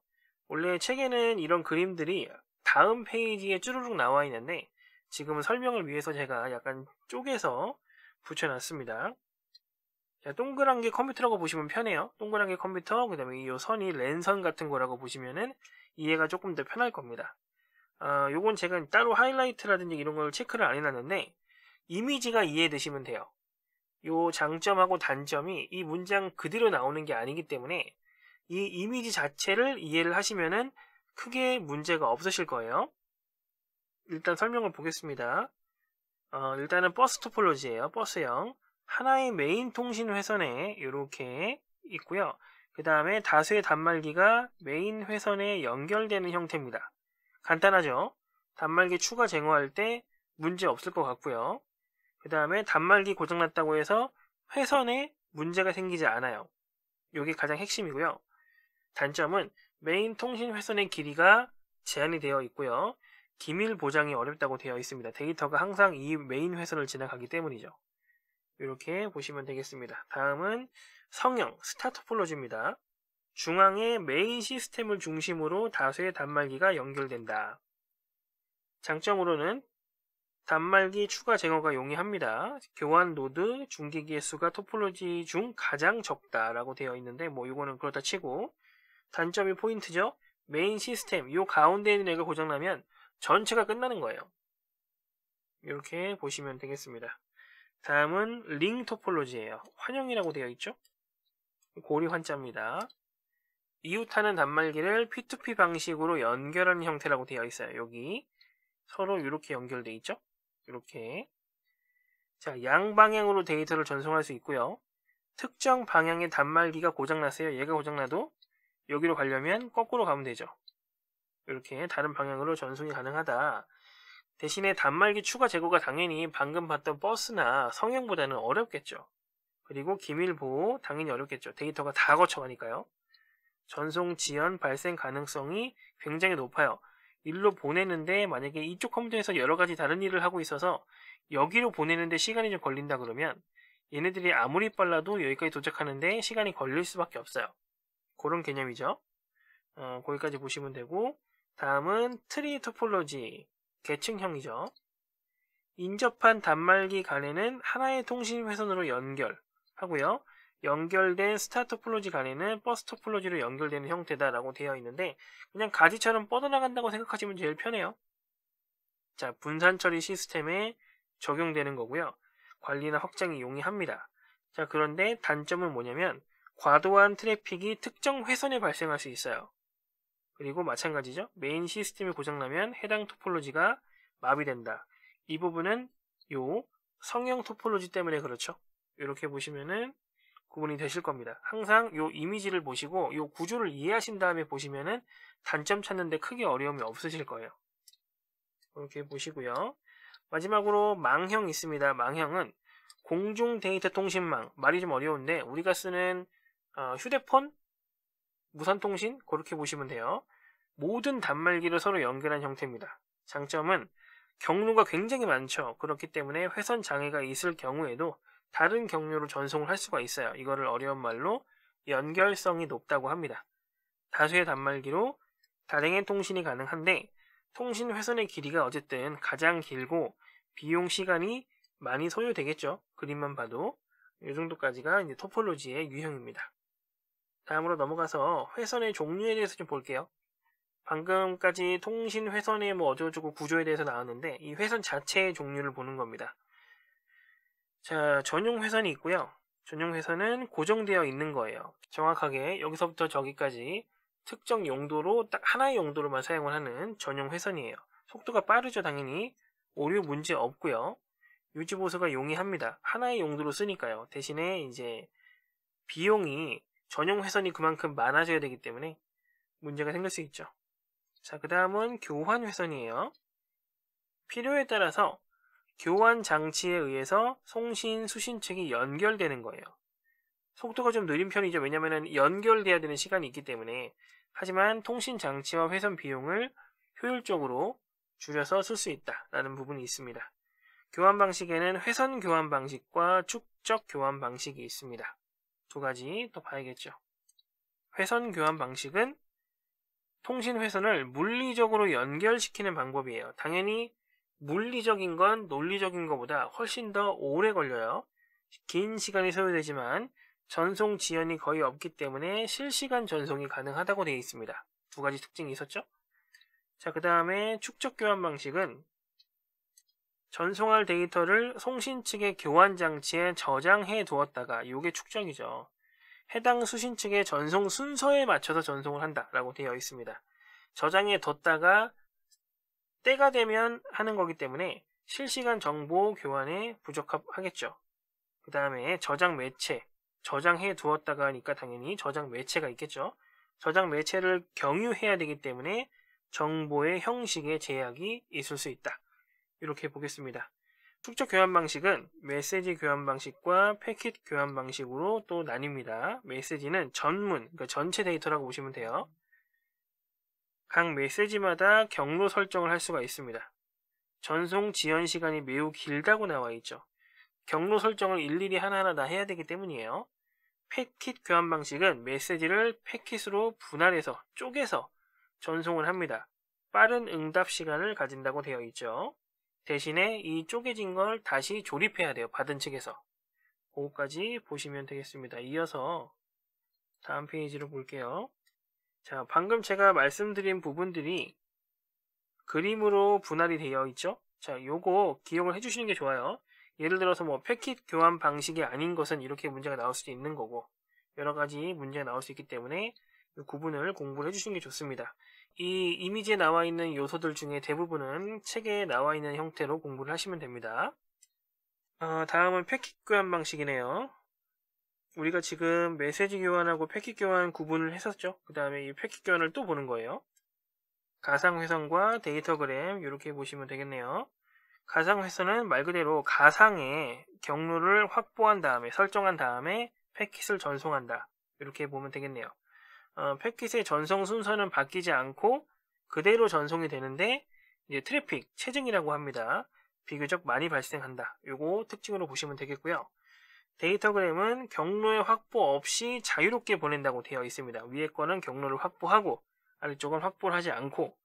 원래 책에는 이런 그림들이 다음 페이지에 쭈루룩 나와 있는데 지금 은 설명을 위해서 제가 약간 쪼개서 붙여놨습니다. 자, 동그란 게 컴퓨터라고 보시면 편해요. 동그란 게 컴퓨터, 그 다음에 이 선이 랜선 같은 거라고 보시면은 이해가 조금 더 편할 겁니다. 아, 요건 제가 따로 하이라이트라든지 이런 걸 체크를 안 해놨는데 이미지가 이해되시면 돼요. 이 장점하고 단점이 이 문장 그대로 나오는 게 아니기 때문에 이 이미지 자체를 이해를 하시면은 크게 문제가 없으실 거예요. 일단 설명을 보겠습니다. 어, 일단은 버스 토폴로지예요. 버스형. 하나의 메인 통신 회선에 이렇게 있고요. 그 다음에 다수의 단말기가 메인 회선에 연결되는 형태입니다. 간단하죠? 단말기 추가 제거할 때 문제 없을 것 같고요. 그 다음에 단말기 고장났다고 해서 회선에 문제가 생기지 않아요. 이게 가장 핵심이고요. 단점은 메인 통신 회선의 길이가 제한이 되어 있고요. 기밀 보장이 어렵다고 되어 있습니다. 데이터가 항상 이 메인 회선을 지나가기 때문이죠. 이렇게 보시면 되겠습니다. 다음은 성형, 스타 토폴로지입니다. 중앙의 메인 시스템을 중심으로 다수의 단말기가 연결된다. 장점으로는 단말기 추가 제거가 용이합니다. 교환 노드 중계기의 수가 토폴로지 중 가장 적다라고 되어 있는데 뭐 이거는 그렇다 치고 단점이 포인트죠. 메인 시스템 이 가운데 있는 애가 고장나면 전체가 끝나는 거예요. 이렇게 보시면 되겠습니다. 다음은 링 토폴로지예요. 환영이라고 되어 있죠. 고리 환자입니다. 이웃하는 단말기를 P2P 방식으로 연결하는 형태라고 되어 있어요. 여기 서로 이렇게 연결되어 있죠. 이렇게 자 양방향으로 데이터를 전송할 수 있고요. 특정 방향의 단말기가 고장났어요. 얘가 고장나도 여기로 가려면 거꾸로 가면 되죠. 이렇게 다른 방향으로 전송이 가능하다. 대신에 단말기 추가 제거가 당연히 방금 봤던 버스나 성형보다는 어렵겠죠. 그리고 기밀 보호 당연히 어렵겠죠. 데이터가 다 거쳐가니까요. 전송 지연 발생 가능성이 굉장히 높아요. 일로 보내는데 만약에 이쪽 컴퓨터에서 여러 가지 다른 일을 하고 있어서 여기로 보내는데 시간이 좀 걸린다 그러면 얘네들이 아무리 빨라도 여기까지 도착하는데 시간이 걸릴 수밖에 없어요. 그런 개념이죠. 어, 거기까지 보시면 되고 다음은 트리 토폴로지 계층형이죠. 인접한 단말기 간에는 하나의 통신 회선으로 연결하고요. 연결된 스타 토폴로지 간에는 버스 토폴로지로 연결되는 형태다라고 되어 있는데 그냥 가지처럼 뻗어나간다고 생각하시면 제일 편해요. 자, 분산 처리 시스템에 적용되는 거고요. 관리나 확장이 용이합니다. 자, 그런데 단점은 뭐냐면 과도한 트래픽이 특정 회선에 발생할 수 있어요. 그리고 마찬가지죠. 메인 시스템이 고장나면 해당 토폴로지가 마비된다. 이 부분은 요 성형 토폴로지 때문에 그렇죠. 이렇게 보시면은 구분이 되실 겁니다. 항상 이 이미지를 보시고 이 구조를 이해하신 다음에 보시면은 단점 찾는데 크게 어려움이 없으실 거예요. 이렇게 보시고요. 마지막으로 망형 있습니다. 망형은 공중 데이터 통신망 말이 좀 어려운데 우리가 쓰는 어, 휴대폰, 무선통신 그렇게 보시면 돼요. 모든 단말기를 서로 연결한 형태입니다. 장점은 경로가 굉장히 많죠. 그렇기 때문에 회선 장애가 있을 경우에도 다른 경로로 전송을 할 수가 있어요. 이거를 어려운 말로 연결성이 높다고 합니다. 다수의 단말기로 다량의 통신이 가능한데 통신 회선의 길이가 어쨌든 가장 길고 비용 시간이 많이 소요되겠죠. 그림만 봐도 이 정도까지가 이제 토폴로지의 유형입니다. 다음으로 넘어가서 회선의 종류에 대해서 좀 볼게요. 방금까지 통신 회선의 뭐 어쩌고저쩌고 구조에 대해서 나왔는데 이 회선 자체의 종류를 보는 겁니다. 자, 전용 회선이 있고요. 전용 회선은 고정되어 있는 거예요. 정확하게 여기서부터 저기까지 특정 용도로 딱 하나의 용도로만 사용을 하는 전용 회선이에요. 속도가 빠르죠, 당연히. 오류 문제 없고요. 유지 보수가 용이합니다. 하나의 용도로 쓰니까요. 대신에 이제 비용이 전용 회선이 그만큼 많아져야 되기 때문에 문제가 생길 수 있죠. 자, 그 다음은 교환 회선이에요. 필요에 따라서 교환 장치에 의해서 송신 수신책이 연결되는 거예요. 속도가 좀 느린 편이죠. 왜냐하면 연결돼야 되는 시간이 있기 때문에 하지만 통신 장치와 회선 비용을 효율적으로 줄여서 쓸 수 있다라는 부분이 있습니다. 교환 방식에는 회선 교환 방식과 축적 교환 방식이 있습니다. 두 가지 또 봐야겠죠. 회선 교환 방식은 통신 회선을 물리적으로 연결시키는 방법이에요. 당연히 물리적인 건 논리적인 것보다 훨씬 더 오래 걸려요. 긴 시간이 소요되지만 전송 지연이 거의 없기 때문에 실시간 전송이 가능하다고 되어 있습니다. 두 가지 특징이 있었죠. 자, 그 다음에 축적 교환 방식은 전송할 데이터를 송신 측의 교환 장치에 저장해 두었다가 이게 축적이죠. 해당 수신 측의 전송 순서에 맞춰서 전송을 한다라고 되어 있습니다. 저장해 뒀다가 때가 되면 하는 거기 때문에 실시간 정보 교환에 부적합하겠죠. 그 다음에 저장 매체, 저장해 두었다가 하니까 당연히 저장 매체가 있겠죠. 저장 매체를 경유해야 되기 때문에 정보의 형식에 제약이 있을 수 있다. 이렇게 보겠습니다. 축적 교환 방식은 메시지 교환 방식과 패킷 교환 방식으로 또 나뉩니다. 메시지는 전문, 그러니까 전체 데이터라고 보시면 돼요. 각 메시지마다 경로 설정을 할 수가 있습니다. 전송 지연 시간이 매우 길다고 나와 있죠. 경로 설정을 일일이 하나하나 다 해야 되기 때문이에요. 패킷 교환 방식은 메시지를 패킷으로 분할해서 쪼개서 전송을 합니다. 빠른 응답 시간을 가진다고 되어 있죠. 대신에 이 쪼개진 걸 다시 조립해야 돼요. 받은 측에서. 그것까지 보시면 되겠습니다. 이어서 다음 페이지로 볼게요. 자, 방금 제가 말씀드린 부분들이 그림으로 분할이 되어 있죠? 자, 요거 기억을 해주시는 게 좋아요. 예를 들어서 뭐 패킷 교환 방식이 아닌 것은 이렇게 문제가 나올 수도 있는 거고 여러 가지 문제가 나올 수 있기 때문에 구분을 공부를 해주시는 게 좋습니다. 이 이미지에 나와 있는 요소들 중에 대부분은 책에 나와 있는 형태로 공부를 하시면 됩니다. 어, 다음은 패킷 교환 방식이네요. 우리가 지금 메시지 교환하고 패킷 교환 구분을 했었죠. 그 다음에 이 패킷 교환을 또 보는 거예요. 가상회선과 데이터그램 이렇게 보시면 되겠네요. 가상회선은 말 그대로 가상의 경로를 확보한 다음에 설정한 다음에 패킷을 전송한다. 이렇게 보면 되겠네요. 어, 패킷의 전송 순서는 바뀌지 않고 그대로 전송이 되는데 이제 트래픽, 체증이라고 합니다. 비교적 많이 발생한다. 요거 특징으로 보시면 되겠고요. 데이터그램은 경로의 확보 없이 자유롭게 보낸다고 되어 있습니다. 위에 거는 경로를 확보하고 아래쪽은 확보를 하지 않고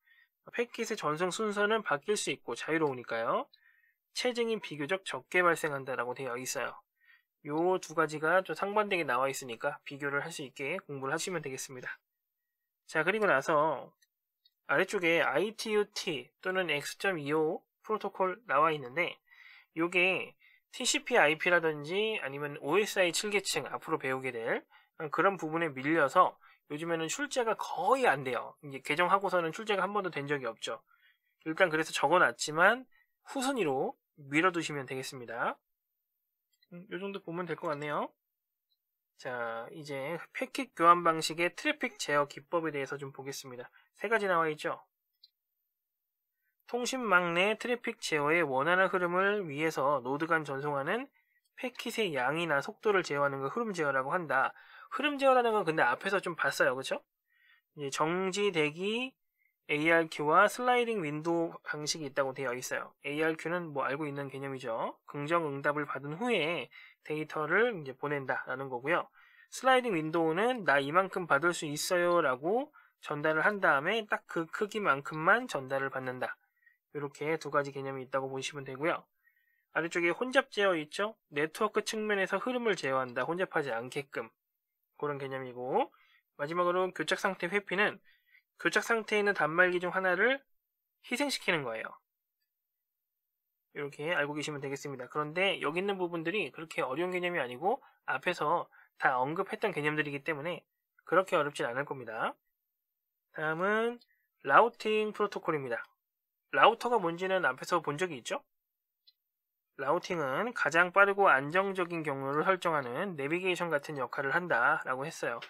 패킷의 전송 순서는 바뀔 수 있고 자유로우니까요. 체증이 비교적 적게 발생한다라고 되어 있어요. 요 두 가지가 좀 상반되게 나와 있으니까 비교를 할 수 있게 공부를 하시면 되겠습니다. 자, 그리고 나서 아래쪽에 ITUT 또는 x 2 o 프로토콜 나와 있는데 요게 TCP IP라든지 아니면 OSI 7계층 앞으로 배우게 될 그런 부분에 밀려서 요즘에는 출제가 거의 안 돼요. 이제 개정하고서는 출제가 한 번도 된 적이 없죠. 일단 그래서 적어놨지만 후순위로 밀어두시면 되겠습니다. 음, 요 정도 보면 될 것 같네요. 자, 이제 패킷 교환 방식의 트래픽 제어 기법에 대해서 좀 보겠습니다. 세 가지 나와 있죠. 통신망 내 트래픽 제어의 원활한 흐름을 위해서 노드 간 전송하는 패킷의 양이나 속도를 제어하는 걸 흐름 제어라고 한다. 흐름 제어라는 건 근데 앞에서 좀 봤어요. 그렇죠? 정지 대기 ARQ와 슬라이딩 윈도우 방식이 있다고 되어 있어요. ARQ는 뭐 알고 있는 개념이죠. 긍정 응답을 받은 후에 데이터를 이제 보낸다라는 거고요. 슬라이딩 윈도우는 나 이만큼 받을 수 있어요라고 전달을 한 다음에 딱 그 크기만큼만 전달을 받는다. 이렇게 두 가지 개념이 있다고 보시면 되고요. 아래쪽에 혼잡 제어 있죠? 네트워크 측면에서 흐름을 제어한다. 혼잡하지 않게끔. 그런 개념이고 마지막으로 교착 상태 회피는 교착 상태에 있는 단말기 중 하나를 희생시키는 거예요. 이렇게 알고 계시면 되겠습니다. 그런데 여기 있는 부분들이 그렇게 어려운 개념이 아니고 앞에서 다 언급했던 개념들이기 때문에 그렇게 어렵진 않을 겁니다. 다음은 라우팅 프로토콜입니다. 라우터가 뭔지는 앞에서 본 적이 있죠? 라우팅은 가장 빠르고 안정적인 경로를 설정하는 내비게이션 같은 역할을 한다 라고 했어요.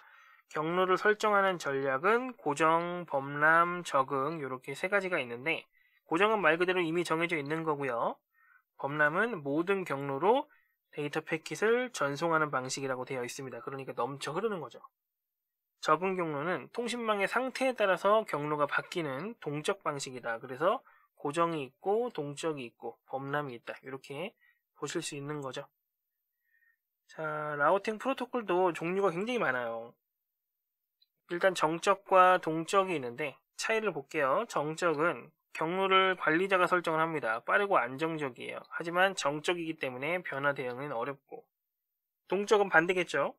경로를 설정하는 전략은 고정, 범람, 적응 이렇게 세 가지가 있는데 고정은 말 그대로 이미 정해져 있는 거고요. 범람은 모든 경로로 데이터 패킷을 전송하는 방식이라고 되어 있습니다. 그러니까 넘쳐 흐르는 거죠. 접은 경로는 통신망의 상태에 따라서 경로가 바뀌는 동적 방식이다. 그래서 고정이 있고 동적이 있고 범람이 있다. 이렇게 보실 수 있는 거죠. 자, 라우팅 프로토콜도 종류가 굉장히 많아요. 일단 정적과 동적이 있는데 차이를 볼게요. 정적은 경로를 관리자가 설정을 합니다. 빠르고 안정적이에요. 하지만 정적이기 때문에 변화 대응은 어렵고 동적은 반대겠죠.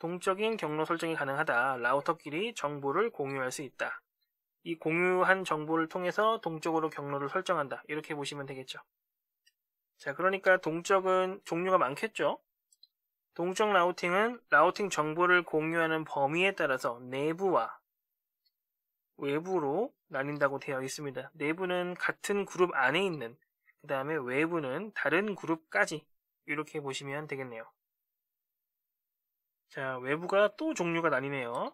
동적인 경로 설정이 가능하다. 라우터끼리 정보를 공유할 수 있다. 이 공유한 정보를 통해서 동적으로 경로를 설정한다. 이렇게 보시면 되겠죠. 자, 그러니까 동적은 종류가 많겠죠? 동적 라우팅은 라우팅 정보를 공유하는 범위에 따라서 내부와 외부로 나뉜다고 되어 있습니다. 내부는 같은 그룹 안에 있는, 그 다음에 외부는 다른 그룹까지 이렇게 보시면 되겠네요. 자, 외부가 또 종류가 나뉘네요.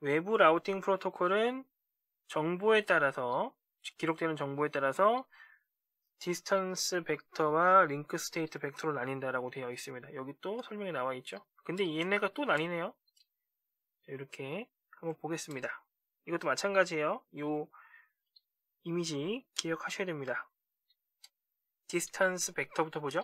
외부 라우팅 프로토콜은 정보에 따라서 기록되는 정보에 따라서 디스턴스 벡터와 링크 스테이트 벡터로 나뉜다라고 되어 있습니다. 여기 또 설명이 나와 있죠. 근데 얘네가 또 나뉘네요. 이렇게 한번 보겠습니다. 이것도 마찬가지예요. 요 이미지 기억하셔야 됩니다. 디스턴스 벡터부터 보죠.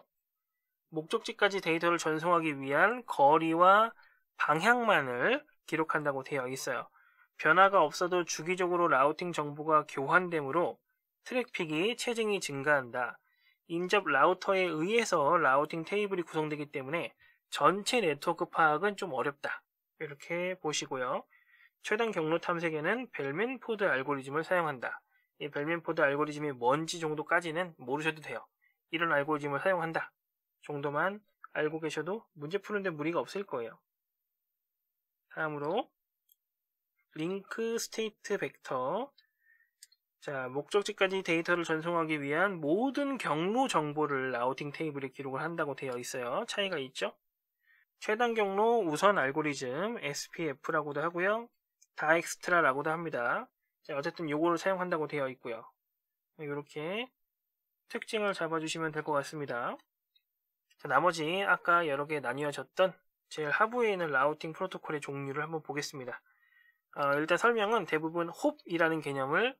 목적지까지 데이터를 전송하기 위한 거리와 방향만을 기록한다고 되어 있어요. 변화가 없어도 주기적으로 라우팅 정보가 교환되므로 트래픽이 체증이 증가한다. 인접 라우터에 의해서 라우팅 테이블이 구성되기 때문에 전체 네트워크 파악은 좀 어렵다. 이렇게 보시고요. 최단 경로 탐색에는 벨맨포드 알고리즘을 사용한다. 이 벨맨포드 알고리즘이 뭔지 정도까지는 모르셔도 돼요. 이런 알고리즘을 사용한다. 정도만 알고 계셔도 문제 푸는데 무리가 없을 거예요. 다음으로 링크 스테이트 벡터 자, 목적지까지 데이터를 전송하기 위한 모든 경로 정보를 라우팅 테이블에 기록을 한다고 되어 있어요. 차이가 있죠? 최단 경로 우선 알고리즘 SPF라고도 하고요. 다엑스트라라고도 합니다. 자, 어쨌든 요거를 사용한다고 되어 있고요. 이렇게 특징을 잡아주시면 될 것 같습니다. 자, 나머지 아까 여러 개 나뉘어졌던 제일 하부에 있는 라우팅 프로토콜의 종류를 한번 보겠습니다. 어, 일단 설명은 대부분 홉이라는 개념을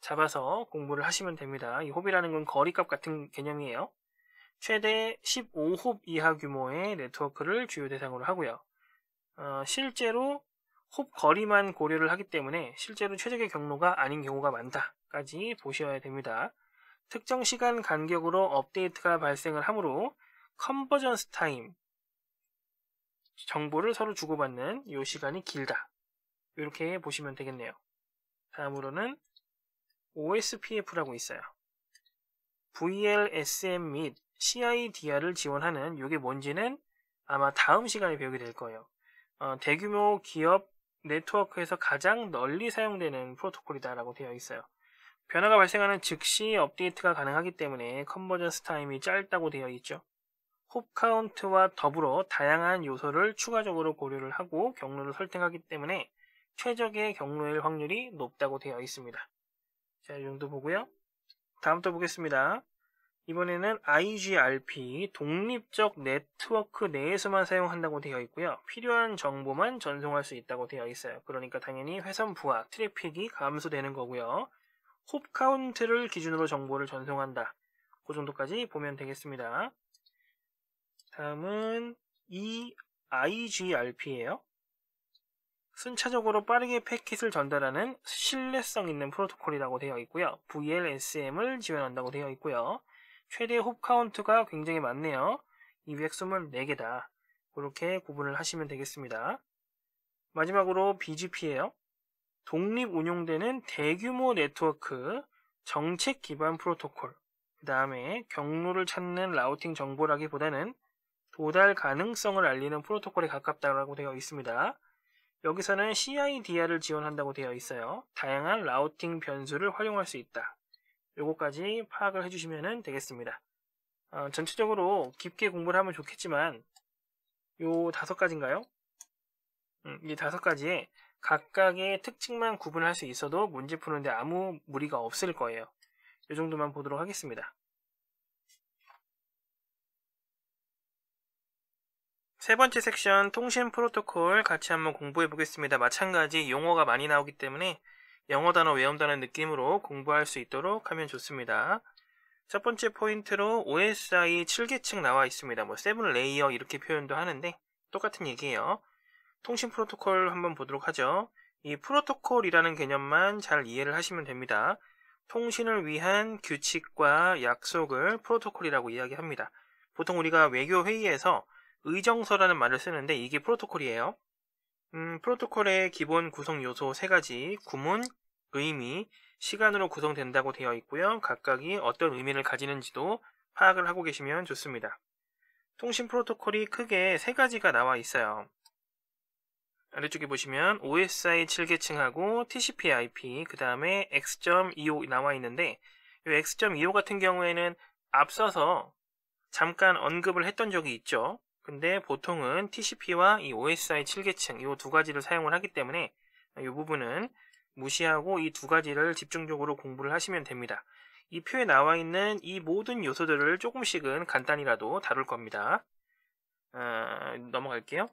잡아서 공부를 하시면 됩니다. 이 홉이라는 건 거리값 같은 개념이에요. 최대 15홉 이하 규모의 네트워크를 주요 대상으로 하고요. 어, 실제로 홉 거리만 고려를 하기 때문에 실제로 최적의 경로가 아닌 경우가 많다까지 보셔야 됩니다. 특정 시간 간격으로 업데이트가 발생을 하므로 컨버전스 타임 정보를 서로 주고받는 이 시간이 길다. 이렇게 보시면 되겠네요. 다음으로는 OSPF라고 있어요. VLSM 및 CIDR을 지원하는 이게 뭔지는 아마 다음 시간에 배우게 될 거예요. 어, 대규모 기업 네트워크에서 가장 널리 사용되는 프로토콜이다라고 되어 있어요. 변화가 발생하는 즉시 업데이트가 가능하기 때문에 컨버전스 타임이 짧다고 되어 있죠. 홉카운트와 더불어 다양한 요소를 추가적으로 고려를 하고 경로를 설정하기 때문에 최적의 경로일 확률이 높다고 되어 있습니다. 자, 이 정도 보고요. 다음 부터 보겠습니다. 이번에는 IGRP, 독립적 네트워크 내에서만 사용한다고 되어 있고요. 필요한 정보만 전송할 수 있다고 되어 있어요. 그러니까 당연히 회선 부하, 트래픽이 감소되는 거고요. 홉 카운트를 기준으로 정보를 전송한다. 그 정도까지 보면 되겠습니다. 다음은 EIGRP예요. 순차적으로 빠르게 패킷을 전달하는 신뢰성 있는 프로토콜이라고 되어 있고요. VLSM을 지원한다고 되어 있고요. 최대 홉 카운트가 굉장히 많네요. 224개다. 이렇게 구분을 하시면 되겠습니다. 마지막으로 BGP예요. 독립 운용되는 대규모 네트워크, 정책 기반 프로토콜, 그 다음에 경로를 찾는 라우팅 정보라기보다는 도달 가능성을 알리는 프로토콜에 가깝다고 되어 있습니다. 여기서는 CIDR을 지원한다고 되어 있어요. 다양한 라우팅 변수를 활용할 수 있다. 요거까지 파악을 해주시면 되겠습니다. 어, 전체적으로 깊게 공부를 하면 좋겠지만 요 다섯 가지인가요? 음, 이 다섯 가지에 각각의 특징만 구분할 수 있어도 문제 푸는데 아무 무리가 없을 거예요. 이 정도만 보도록 하겠습니다. 세 번째 섹션 통신 프로토콜 같이 한번 공부해 보겠습니다. 마찬가지 용어가 많이 나오기 때문에 영어 단어 외운다는 느낌으로 공부할 수 있도록 하면 좋습니다. 첫 번째 포인트로 OSI 7계층 나와 있습니다. 뭐 세븐 레이어 이렇게 표현도 하는데 똑같은 얘기예요. 통신 프로토콜 한번 보도록 하죠. 이 프로토콜이라는 개념만 잘 이해를 하시면 됩니다. 통신을 위한 규칙과 약속을 프로토콜이라고 이야기합니다. 보통 우리가 외교 회의에서 의정서라는 말을 쓰는데 이게 프로토콜이에요. 음, 프로토콜의 기본 구성 요소 세 가지, 구문, 의미, 시간으로 구성된다고 되어 있고요. 각각이 어떤 의미를 가지는지도 파악을 하고 계시면 좋습니다. 통신 프로토콜이 크게 세 가지가 나와 있어요. 아래쪽에 보시면 OSI 7계층하고 TCP/IP 그 다음에 X.25 e 나와 있는데 X.25 e 같은 경우에는 앞서서 잠깐 언급을 했던 적이 있죠. 근데 보통은 TCP와 이 OSI 7계층 이 두 가지를 사용을 하기 때문에 이 부분은 무시하고 이 두 가지를 집중적으로 공부를 하시면 됩니다. 이 표에 나와 있는 이 모든 요소들을 조금씩은 간단히라도 다룰 겁니다. 어, 넘어갈게요.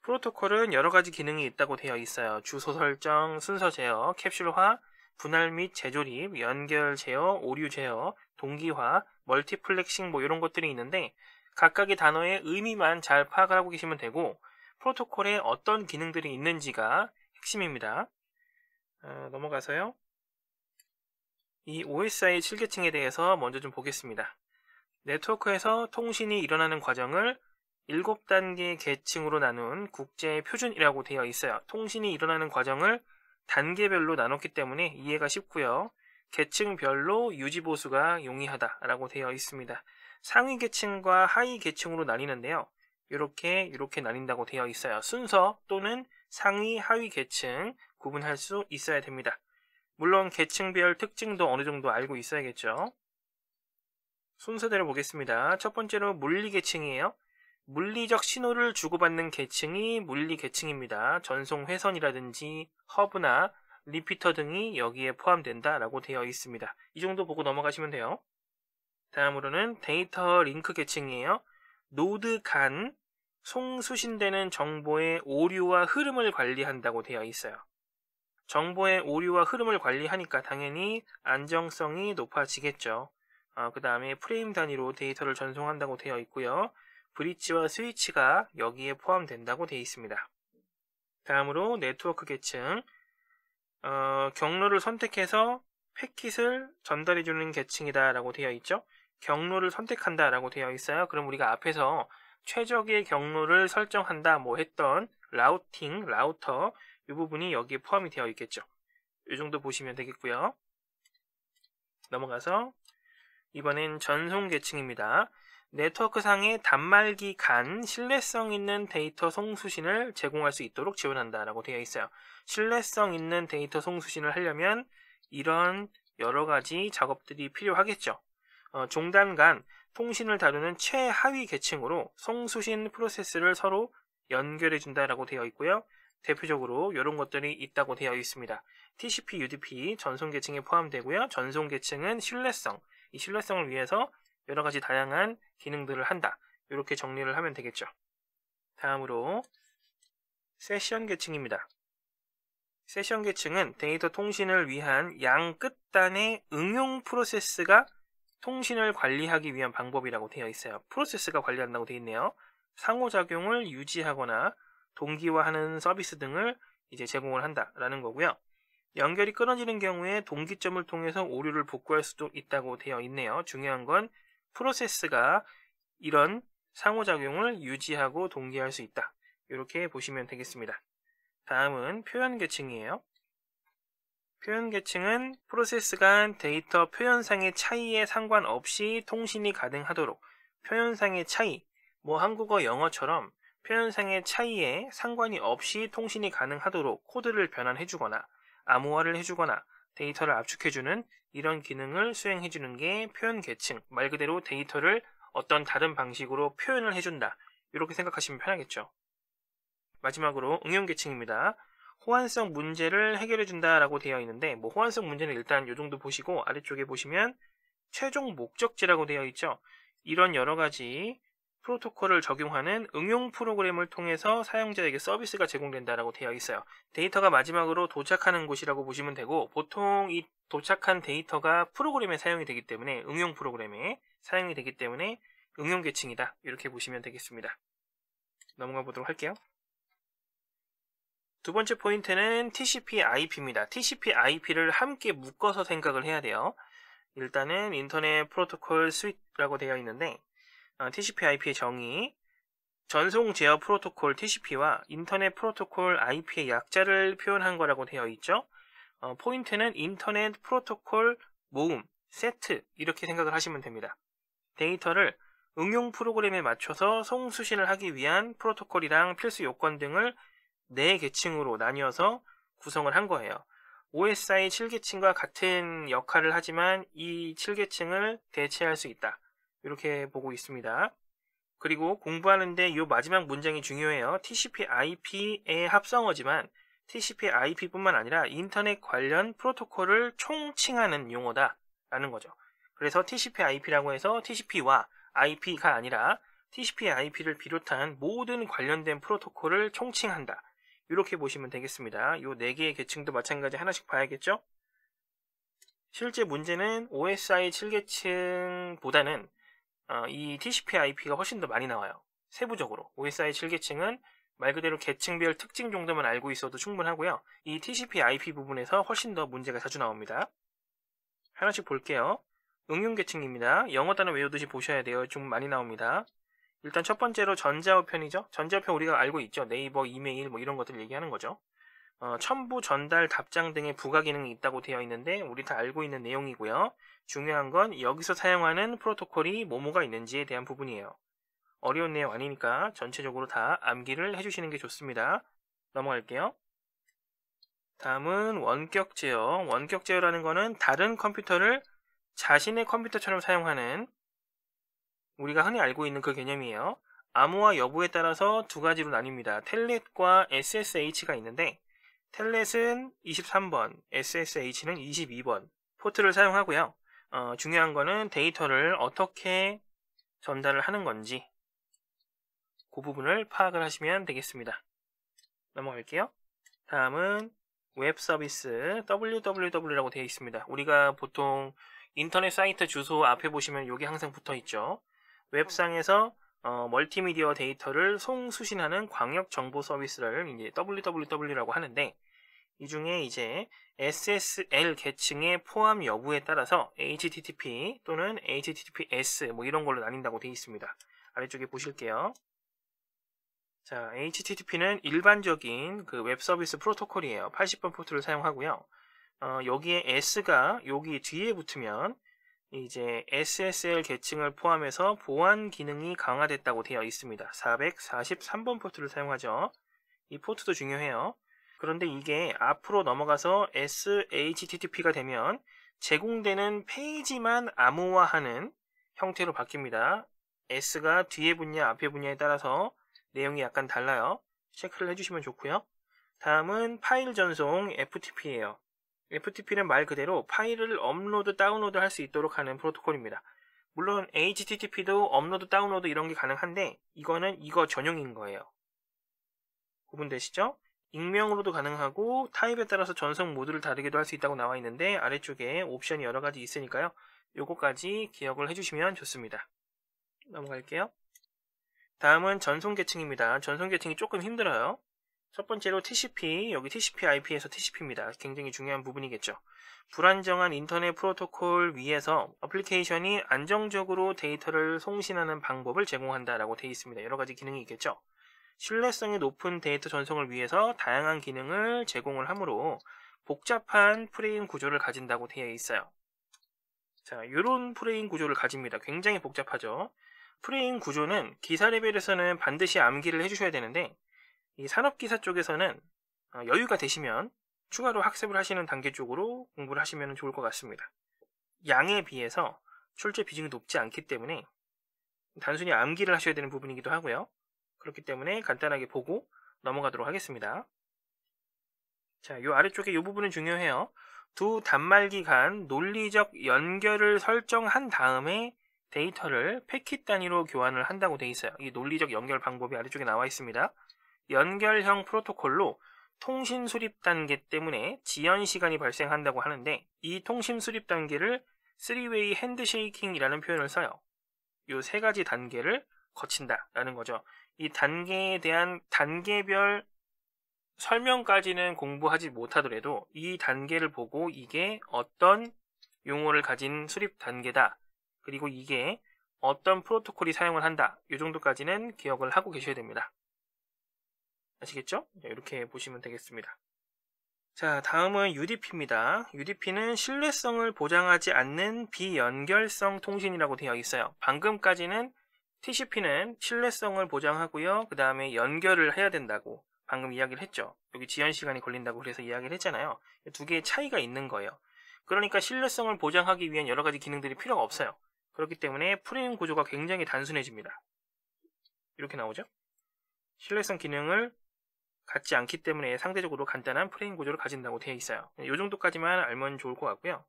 프로토콜은 여러 가지 기능이 있다고 되어 있어요. 주소 설정, 순서 제어, 캡슐화, 분할 및 재조립, 연결 제어, 오류 제어, 동기화, 멀티플렉싱 뭐 이런 것들이 있는데 각각의 단어의 의미만 잘파악 하고 계시면 되고 프로토콜에 어떤 기능들이 있는지가 핵심입니다. 어, 넘어가서요. 이 OSI 7계층에 대해서 먼저 좀 보겠습니다. 네트워크에서 통신이 일어나는 과정을 7단계 계층으로 나눈 국제 표준이라고 되어 있어요. 통신이 일어나는 과정을 단계별로 나눴기 때문에 이해가 쉽고요. 계층별로 유지보수가 용이하다라고 되어 있습니다. 상위 계층과 하위 계층으로 나뉘는데요. 이렇게 이렇게 나뉜다고 되어 있어요. 순서 또는 상위 하위 계층 구분할 수 있어야 됩니다. 물론 계층별 특징도 어느 정도 알고 있어야겠죠. 순서대로 보겠습니다. 첫 번째로 물리 계층이에요. 물리적 신호를 주고받는 계층이 물리 계층입니다. 전송 회선이라든지 허브나 리피터 등이 여기에 포함된다라고 되어 있습니다. 이 정도 보고 넘어가시면 돼요. 다음으로는 데이터 링크 계층이에요. 노드 간, 송수신되는 정보의 오류와 흐름을 관리한다고 되어 있어요. 정보의 오류와 흐름을 관리하니까 당연히 안정성이 높아지겠죠. 어, 그 다음에 프레임 단위로 데이터를 전송한다고 되어 있고요. 브릿지와 스위치가 여기에 포함된다고 되어 있습니다. 다음으로 네트워크 계층 어, 경로를 선택해서 패킷을 전달해주는 계층이다 라고 되어 있죠. 경로를 선택한다라고 되어 있어요. 그럼 우리가 앞에서 최적의 경로를 설정한다 뭐 했던 라우팅, 라우터 이 부분이 여기에 포함이 되어 있겠죠. 이 정도 보시면 되겠고요. 넘어가서 이번엔 전송 계층입니다. 네트워크상의 단말기 간 신뢰성 있는 데이터 송수신을 제공할 수 있도록 지원한다라고 되어 있어요. 신뢰성 있는 데이터 송수신을 하려면 이런 여러 가지 작업들이 필요하겠죠. 어, 종단 간 통신을 다루는 최하위 계층으로 송수신 프로세스를 서로 연결해 준다라고 되어 있고요. 대표적으로 이런 것들이 있다고 되어 있습니다. TCP, UDP 전송 계층에 포함되고요. 전송 계층은 신뢰성, 이 신뢰성을 위해서 여러 가지 다양한 기능들을 한다. 이렇게 정리를 하면 되겠죠. 다음으로 세션 계층입니다. 세션 계층은 데이터 통신을 위한 양 끝단의 응용 프로세스가 통신을 관리하기 위한 방법이라고 되어 있어요. 프로세스가 관리한다고 되어 있네요. 상호작용을 유지하거나 동기화하는 서비스 등을 이제 제공을 한다라는 거고요. 연결이 끊어지는 경우에 동기점을 통해서 오류를 복구할 수도 있다고 되어 있네요. 중요한 건 프로세스가 이런 상호작용을 유지하고 동기할 화수 있다. 이렇게 보시면 되겠습니다. 다음은 표현 계층이에요. 표현 계층은 프로세스 간 데이터 표현상의 차이에 상관없이 통신이 가능하도록 표현상의 차이, 뭐 한국어 영어처럼 표현상의 차이에 상관이 없이 통신이 가능하도록 코드를 변환해주거나 암호화를 해주거나 데이터를 압축해주는 이런 기능을 수행해주는 게 표현 계층, 말 그대로 데이터를 어떤 다른 방식으로 표현을 해준다. 이렇게 생각하시면 편하겠죠. 마지막으로 응용 계층입니다. 호환성 문제를 해결해 준다라고 되어 있는데 뭐 호환성 문제는 일단 요 정도 보시고 아래쪽에 보시면 최종 목적지라고 되어 있죠. 이런 여러 가지 프로토콜을 적용하는 응용 프로그램을 통해서 사용자에게 서비스가 제공된다라고 되어 있어요. 데이터가 마지막으로 도착하는 곳이라고 보시면 되고 보통 이 도착한 데이터가 프로그램에 사용이 되기 때문에 응용 프로그램에 사용이 되기 때문에 응용 계층이다 이렇게 보시면 되겠습니다. 넘어가 보도록 할게요. 두 번째 포인트는 TCP/IP입니다. TCP/IP를 함께 묶어서 생각을 해야 돼요. 일단은 인터넷 프로토콜 스윗라고 되어 있는데 어, TCP/IP의 정의 전송 제어 프로토콜 TCP와 인터넷 프로토콜 IP의 약자를 표현한 거라고 되어 있죠. 어, 포인트는 인터넷 프로토콜 모음 세트 이렇게 생각을 하시면 됩니다. 데이터를 응용 프로그램에 맞춰서 송수신을 하기 위한 프로토콜이랑 필수 요건 등을 네 계층으로 나뉘어서 구성을 한 거예요. OSI 7계층과 같은 역할을 하지만 이 7계층을 대체할 수 있다. 이렇게 보고 있습니다. 그리고 공부하는데 이 마지막 문장이 중요해요. TCP IP의 합성어지만 TCP IP뿐만 아니라 인터넷 관련 프로토콜을 총칭하는 용어다. 라는 거죠. 그래서 TCP IP라고 해서 TCP와 IP가 아니라 TCP IP를 비롯한 모든 관련된 프로토콜을 총칭한다. 이렇게 보시면 되겠습니다. 이네 개의 계층도 마찬가지 하나씩 봐야겠죠? 실제 문제는 OSI 7계층보다는 어, 이 TCP IP가 훨씬 더 많이 나와요. 세부적으로 OSI 7계층은 말 그대로 계층별 특징 정도만 알고 있어도 충분하고요. 이 TCP IP 부분에서 훨씬 더 문제가 자주 나옵니다. 하나씩 볼게요. 응용 계층입니다. 영어 단어 외우듯이 보셔야 돼요. 좀 많이 나옵니다. 일단 첫 번째로 전자우편이죠. 전자우편 우리가 알고 있죠. 네이버, 이메일 뭐 이런 것들 얘기하는 거죠. 어, 첨부, 전달, 답장 등의 부가 기능이 있다고 되어 있는데 우리 다 알고 있는 내용이고요. 중요한 건 여기서 사용하는 프로토콜이 뭐뭐가 있는지에 대한 부분이에요. 어려운 내용 아니니까 전체적으로 다 암기를 해주시는 게 좋습니다. 넘어갈게요. 다음은 원격 제어. 원격 제어라는 거는 다른 컴퓨터를 자신의 컴퓨터처럼 사용하는 우리가 흔히 알고 있는 그 개념이에요. 암호화 여부에 따라서 두 가지로 나뉩니다. 텔넷과 SSH가 있는데 텔넷은 23번, SSH는 22번 포트를 사용하고요. 어, 중요한 거는 데이터를 어떻게 전달을 하는 건지 그 부분을 파악을 하시면 되겠습니다. 넘어갈게요. 다음은 웹 서비스 www라고 되어 있습니다. 우리가 보통 인터넷 사이트 주소 앞에 보시면 이게 항상 붙어 있죠. 웹상에서 어, 멀티미디어 데이터를 송수신하는 광역 정보 서비스를 이제 www라고 하는데 이 중에 이제 SSL 계층의 포함 여부에 따라서 HTTP 또는 HTTPS 뭐 이런 걸로 나뉜다고 되어 있습니다. 아래쪽에 보실게요. 자, HTTP는 일반적인 그 웹 서비스 프로토콜이에요. 80번 포트를 사용하고요. 어, 여기에 S가 여기 뒤에 붙으면 이제 SSL 계층을 포함해서 보안 기능이 강화됐다고 되어 있습니다. 443번 포트를 사용하죠. 이 포트도 중요해요. 그런데 이게 앞으로 넘어가서 SHTTP가 되면 제공되는 페이지만 암호화하는 형태로 바뀝니다. S가 뒤에 분야, 앞에 분야에 따라서 내용이 약간 달라요. 체크를 해주시면 좋고요. 다음은 파일 전송 FTP예요. FTP는 말 그대로 파일을 업로드, 다운로드 할 수 있도록 하는 프로토콜입니다. 물론 HTTP도 업로드, 다운로드 이런 게 가능한데 이거는 이거 전용인 거예요. 구분되시죠? 익명으로도 가능하고 타입에 따라서 전송 모드를 다르게도 할 수 있다고 나와 있는데 아래쪽에 옵션이 여러 가지 있으니까요. 요거까지 기억을 해주시면 좋습니다. 넘어갈게요. 다음은 전송 계층입니다. 전송 계층이 조금 힘들어요. 첫 번째로 TCP, 여기 TCP/IP에서 TCP입니다. 굉장히 중요한 부분이겠죠. 불안정한 인터넷 프로토콜 위에서 어플리케이션이 안정적으로 데이터를 송신하는 방법을 제공한다라고 되어 있습니다. 여러 가지 기능이 있겠죠. 신뢰성이 높은 데이터 전송을 위해서 다양한 기능을 제공을 하므로 복잡한 프레임 구조를 가진다고 되어 있어요. 자, 이런 프레임 구조를 가집니다. 굉장히 복잡하죠. 프레임 구조는 기사 레벨에서는 반드시 암기를 해주셔야 되는데 이 산업기사 쪽에서는 어, 여유가 되시면 추가로 학습을 하시는 단계 쪽으로 공부를 하시면 좋을 것 같습니다. 양에 비해서 출제 비중이 높지 않기 때문에 단순히 암기를 하셔야 되는 부분이기도 하고요. 그렇기 때문에 간단하게 보고 넘어가도록 하겠습니다. 자, 요 아래쪽에 요 부분은 중요해요. 두 단말기 간 논리적 연결을 설정한 다음에 데이터를 패킷 단위로 교환을 한다고 되어 있어요. 이 논리적 연결 방법이 아래쪽에 나와 있습니다. 연결형 프로토콜로 통신 수립 단계 때문에 지연 시간이 발생한다고 하는데 이 통신 수립 단계를 3웨이 핸드쉐이킹이라는 표현을 써요. 이 세 가지 단계를 거친다라는 거죠. 이 단계에 대한 단계별 설명까지는 공부하지 못하더라도 이 단계를 보고 이게 어떤 용어를 가진 수립 단계다. 그리고 이게 어떤 프로토콜이 사용을 한다. 이 정도까지는 기억을 하고 계셔야 됩니다. 아시겠죠? 네, 이렇게 보시면 되겠습니다. 자, 다음은 UDP입니다. UDP는 신뢰성을 보장하지 않는 비연결성 통신이라고 되어 있어요. 방금까지는 TCP는 신뢰성을 보장하고요. 그 다음에 연결을 해야 된다고 방금 이야기를 했죠. 여기 지연 시간이 걸린다고 그래서 이야기를 했잖아요. 두 개의 차이가 있는 거예요. 그러니까 신뢰성을 보장하기 위한 여러 가지 기능들이 필요가 없어요. 그렇기 때문에 프레임 구조가 굉장히 단순해집니다. 이렇게 나오죠. 신뢰성 기능을 같지 않기 때문에 상대적으로 간단한 프레임 구조를 가진다고 되어 있어요. 이 예, 정도까지만 알면 좋을 것 같고요.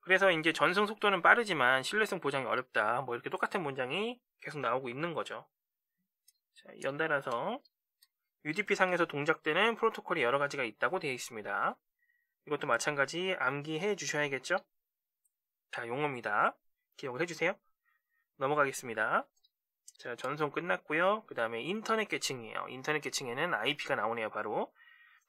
그래서 이제 전승 속도는 빠르지만 신뢰성 보장이 어렵다. 뭐 이렇게 똑같은 문장이 계속 나오고 있는 거죠. 자, 연달아서 UDP 상에서 동작되는 프로토콜이 여러 가지가 있다고 되어 있습니다. 이것도 마찬가지 암기해 주셔야겠죠? 다 용어입니다. 기억을 해주세요. 넘어가겠습니다. 자, 전송 끝났고요. 그 다음에 인터넷 계층이에요. 인터넷 계층에는 IP가 나오네요, 바로.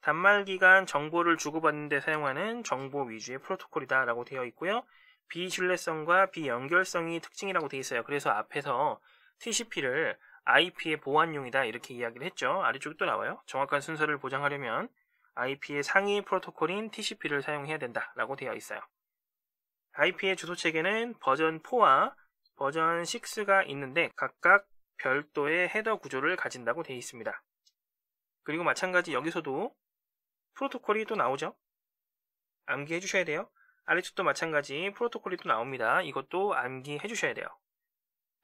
단말기간 정보를 주고받는데 사용하는 정보 위주의 프로토콜이다 라고 되어 있고요. 비신뢰성과 비연결성이 특징이라고 되어 있어요. 그래서 앞에서 TCP를 IP의 보안용이다 이렇게 이야기를 했죠. 아래쪽에 또 나와요. 정확한 순서를 보장하려면 IP의 상위 프로토콜인 TCP를 사용해야 된다 라고 되어 있어요. IP의 주소 체계는 버전 4와 버전 6가 있는데 각각 별도의 헤더 구조를 가진다고 되어 있습니다. 그리고 마찬가지 여기서도 프로토콜이 또 나오죠. 암기해 주셔야 돼요. 아래쪽도 마찬가지 프로토콜이 또 나옵니다. 이것도 암기해 주셔야 돼요.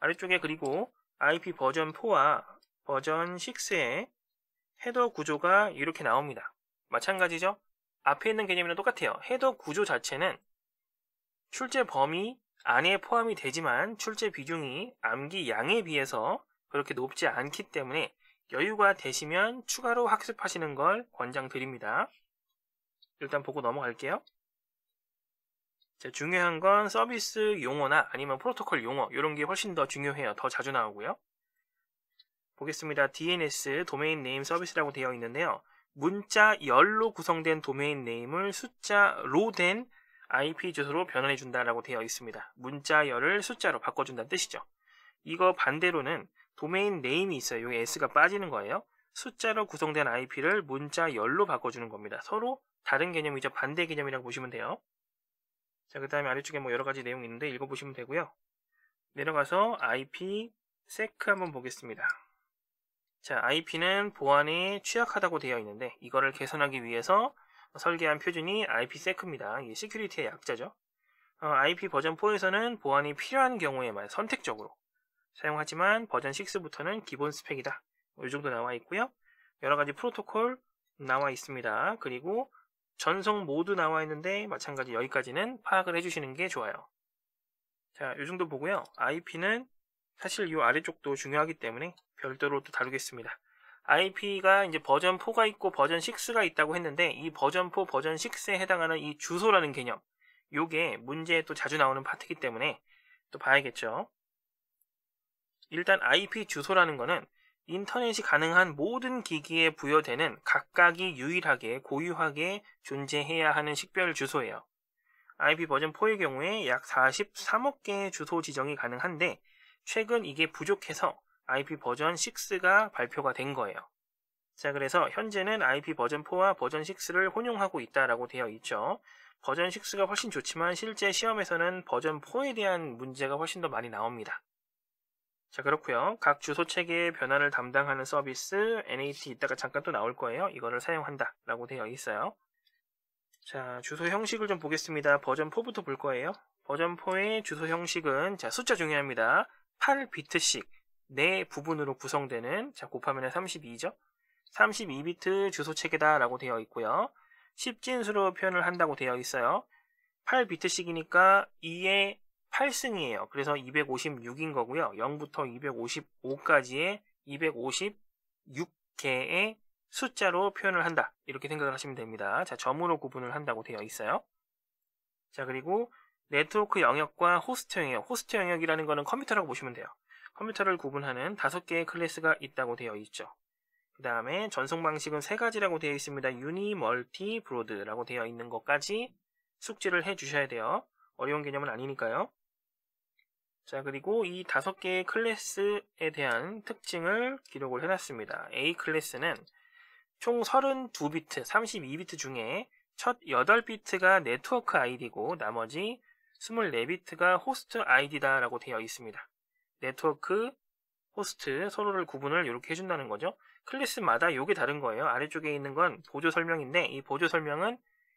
아래쪽에 그리고 IP 버전 4와 버전 6의 헤더 구조가 이렇게 나옵니다. 마찬가지죠. 앞에 있는 개념이랑 똑같아요. 헤더 구조 자체는 출제 범위 안에 포함이 되지만 출제 비중이 암기 양에 비해서 그렇게 높지 않기 때문에 여유가 되시면 추가로 학습하시는 걸 권장드립니다. 일단 보고 넘어갈게요. 자, 중요한 건 서비스 용어나 아니면 프로토콜 용어 이런 게 훨씬 더 중요해요. 더 자주 나오고요. 보겠습니다. DNS 도메인 네임 서비스라고 되어 있는데요. 문자 열로 구성된 도메인 네임을 숫자 로된 IP 주소로 변환해 준다라고 되어 있습니다. 문자열을 숫자로 바꿔 준다는 뜻이죠. 이거 반대로는 도메인 네임이 있어요. 여기 s가 빠지는 거예요. 숫자로 구성된 IP를 문자열로 바꿔 주는 겁니다. 서로 다른 개념이죠. 반대 개념이라고 보시면 돼요. 자, 그다음에 아래쪽에 뭐 여러 가지 내용이 있는데 읽어 보시면 되고요. 내려가서 IP sec 한번 보겠습니다. 자, IP는 보안에 취약하다고 되어 있는데 이거를 개선하기 위해서 설계한 표준이 IPSec입니다. 이게 시큐리티의 약자죠. 어, IP 버전 4에서는 보안이 필요한 경우에만 선택적으로 사용하지만 버전 6부터는 기본 스펙이다. 이 정도 나와 있고요. 여러 가지 프로토콜 나와 있습니다. 그리고 전송 모두 나와 있는데 마찬가지 여기까지는 파악을 해주시는 게 좋아요. 자, 이 정도 보고요. IP는 사실 이 아래쪽도 중요하기 때문에 별도로 또 다루겠습니다. IP가 이제 버전 4가 있고 버전 6가 있다고 했는데 이 버전 4, 버전 6에 해당하는 이 주소라는 개념 요게 문제에 또 자주 나오는 파트이기 때문에 또 봐야겠죠. 일단 IP 주소라는 거는 인터넷이 가능한 모든 기기에 부여되는 각각이 유일하게 고유하게 존재해야 하는 식별 주소예요. IP 버전 4의 경우에 약 43억 개의 주소 지정이 가능한데 최근 이게 부족해서 IP 버전 6가 발표가 된 거예요. 자, 그래서 현재는 IP 버전 4와 버전 6를 혼용하고 있다라고 되어 있죠. 버전 6가 훨씬 좋지만 실제 시험에서는 버전 4에 대한 문제가 훨씬 더 많이 나옵니다. 자, 그렇고요. 각 주소 체계의 변화를 담당하는 서비스 NAT 이따가 잠깐 또 나올 거예요. 이거를 사용한다라고 되어 있어요. 자, 주소 형식을 좀 보겠습니다. 버전 4부터 볼 거예요. 버전 4의 주소 형식은 자, 숫자 중요합니다. 8비트씩 네 부분으로 구성되는 자 곱하면 32죠. 32비트 주소체계다라고 되어 있고요. 10진수로 표현을 한다고 되어 있어요. 8비트씩이니까 2의 8승이에요. 그래서 256인 거고요. 0부터 255까지의 256개의 숫자로 표현을 한다. 이렇게 생각을 하시면 됩니다. 자, 점으로 구분을 한다고 되어 있어요. 자, 그리고 네트워크 영역과 호스트 영역. 호스트 영역이라는 거는 컴퓨터라고 보시면 돼요. 컴퓨터를 구분하는 다섯 개의 클래스가 있다고 되어 있죠. 그 다음에 전송 방식은 세 가지라고 되어 있습니다. 유니, 멀티, 브로드라고 되어 있는 것까지 숙지를 해 주셔야 돼요. 어려운 개념은 아니니까요. 자, 그리고 이 다섯 개의 클래스에 대한 특징을 기록을 해놨습니다. A 클래스는 총 32비트, 32비트 중에 첫 8비트가 네트워크 아이디고 나머지 24비트가 호스트 아이디다라고 되어 있습니다. 네트워크, 호스트 서로를 구분을 이렇게 해준다는 거죠. 클래스마다 요게 다른 거예요. 아래쪽에 있는 건 보조 설명인데 이 보조 설명은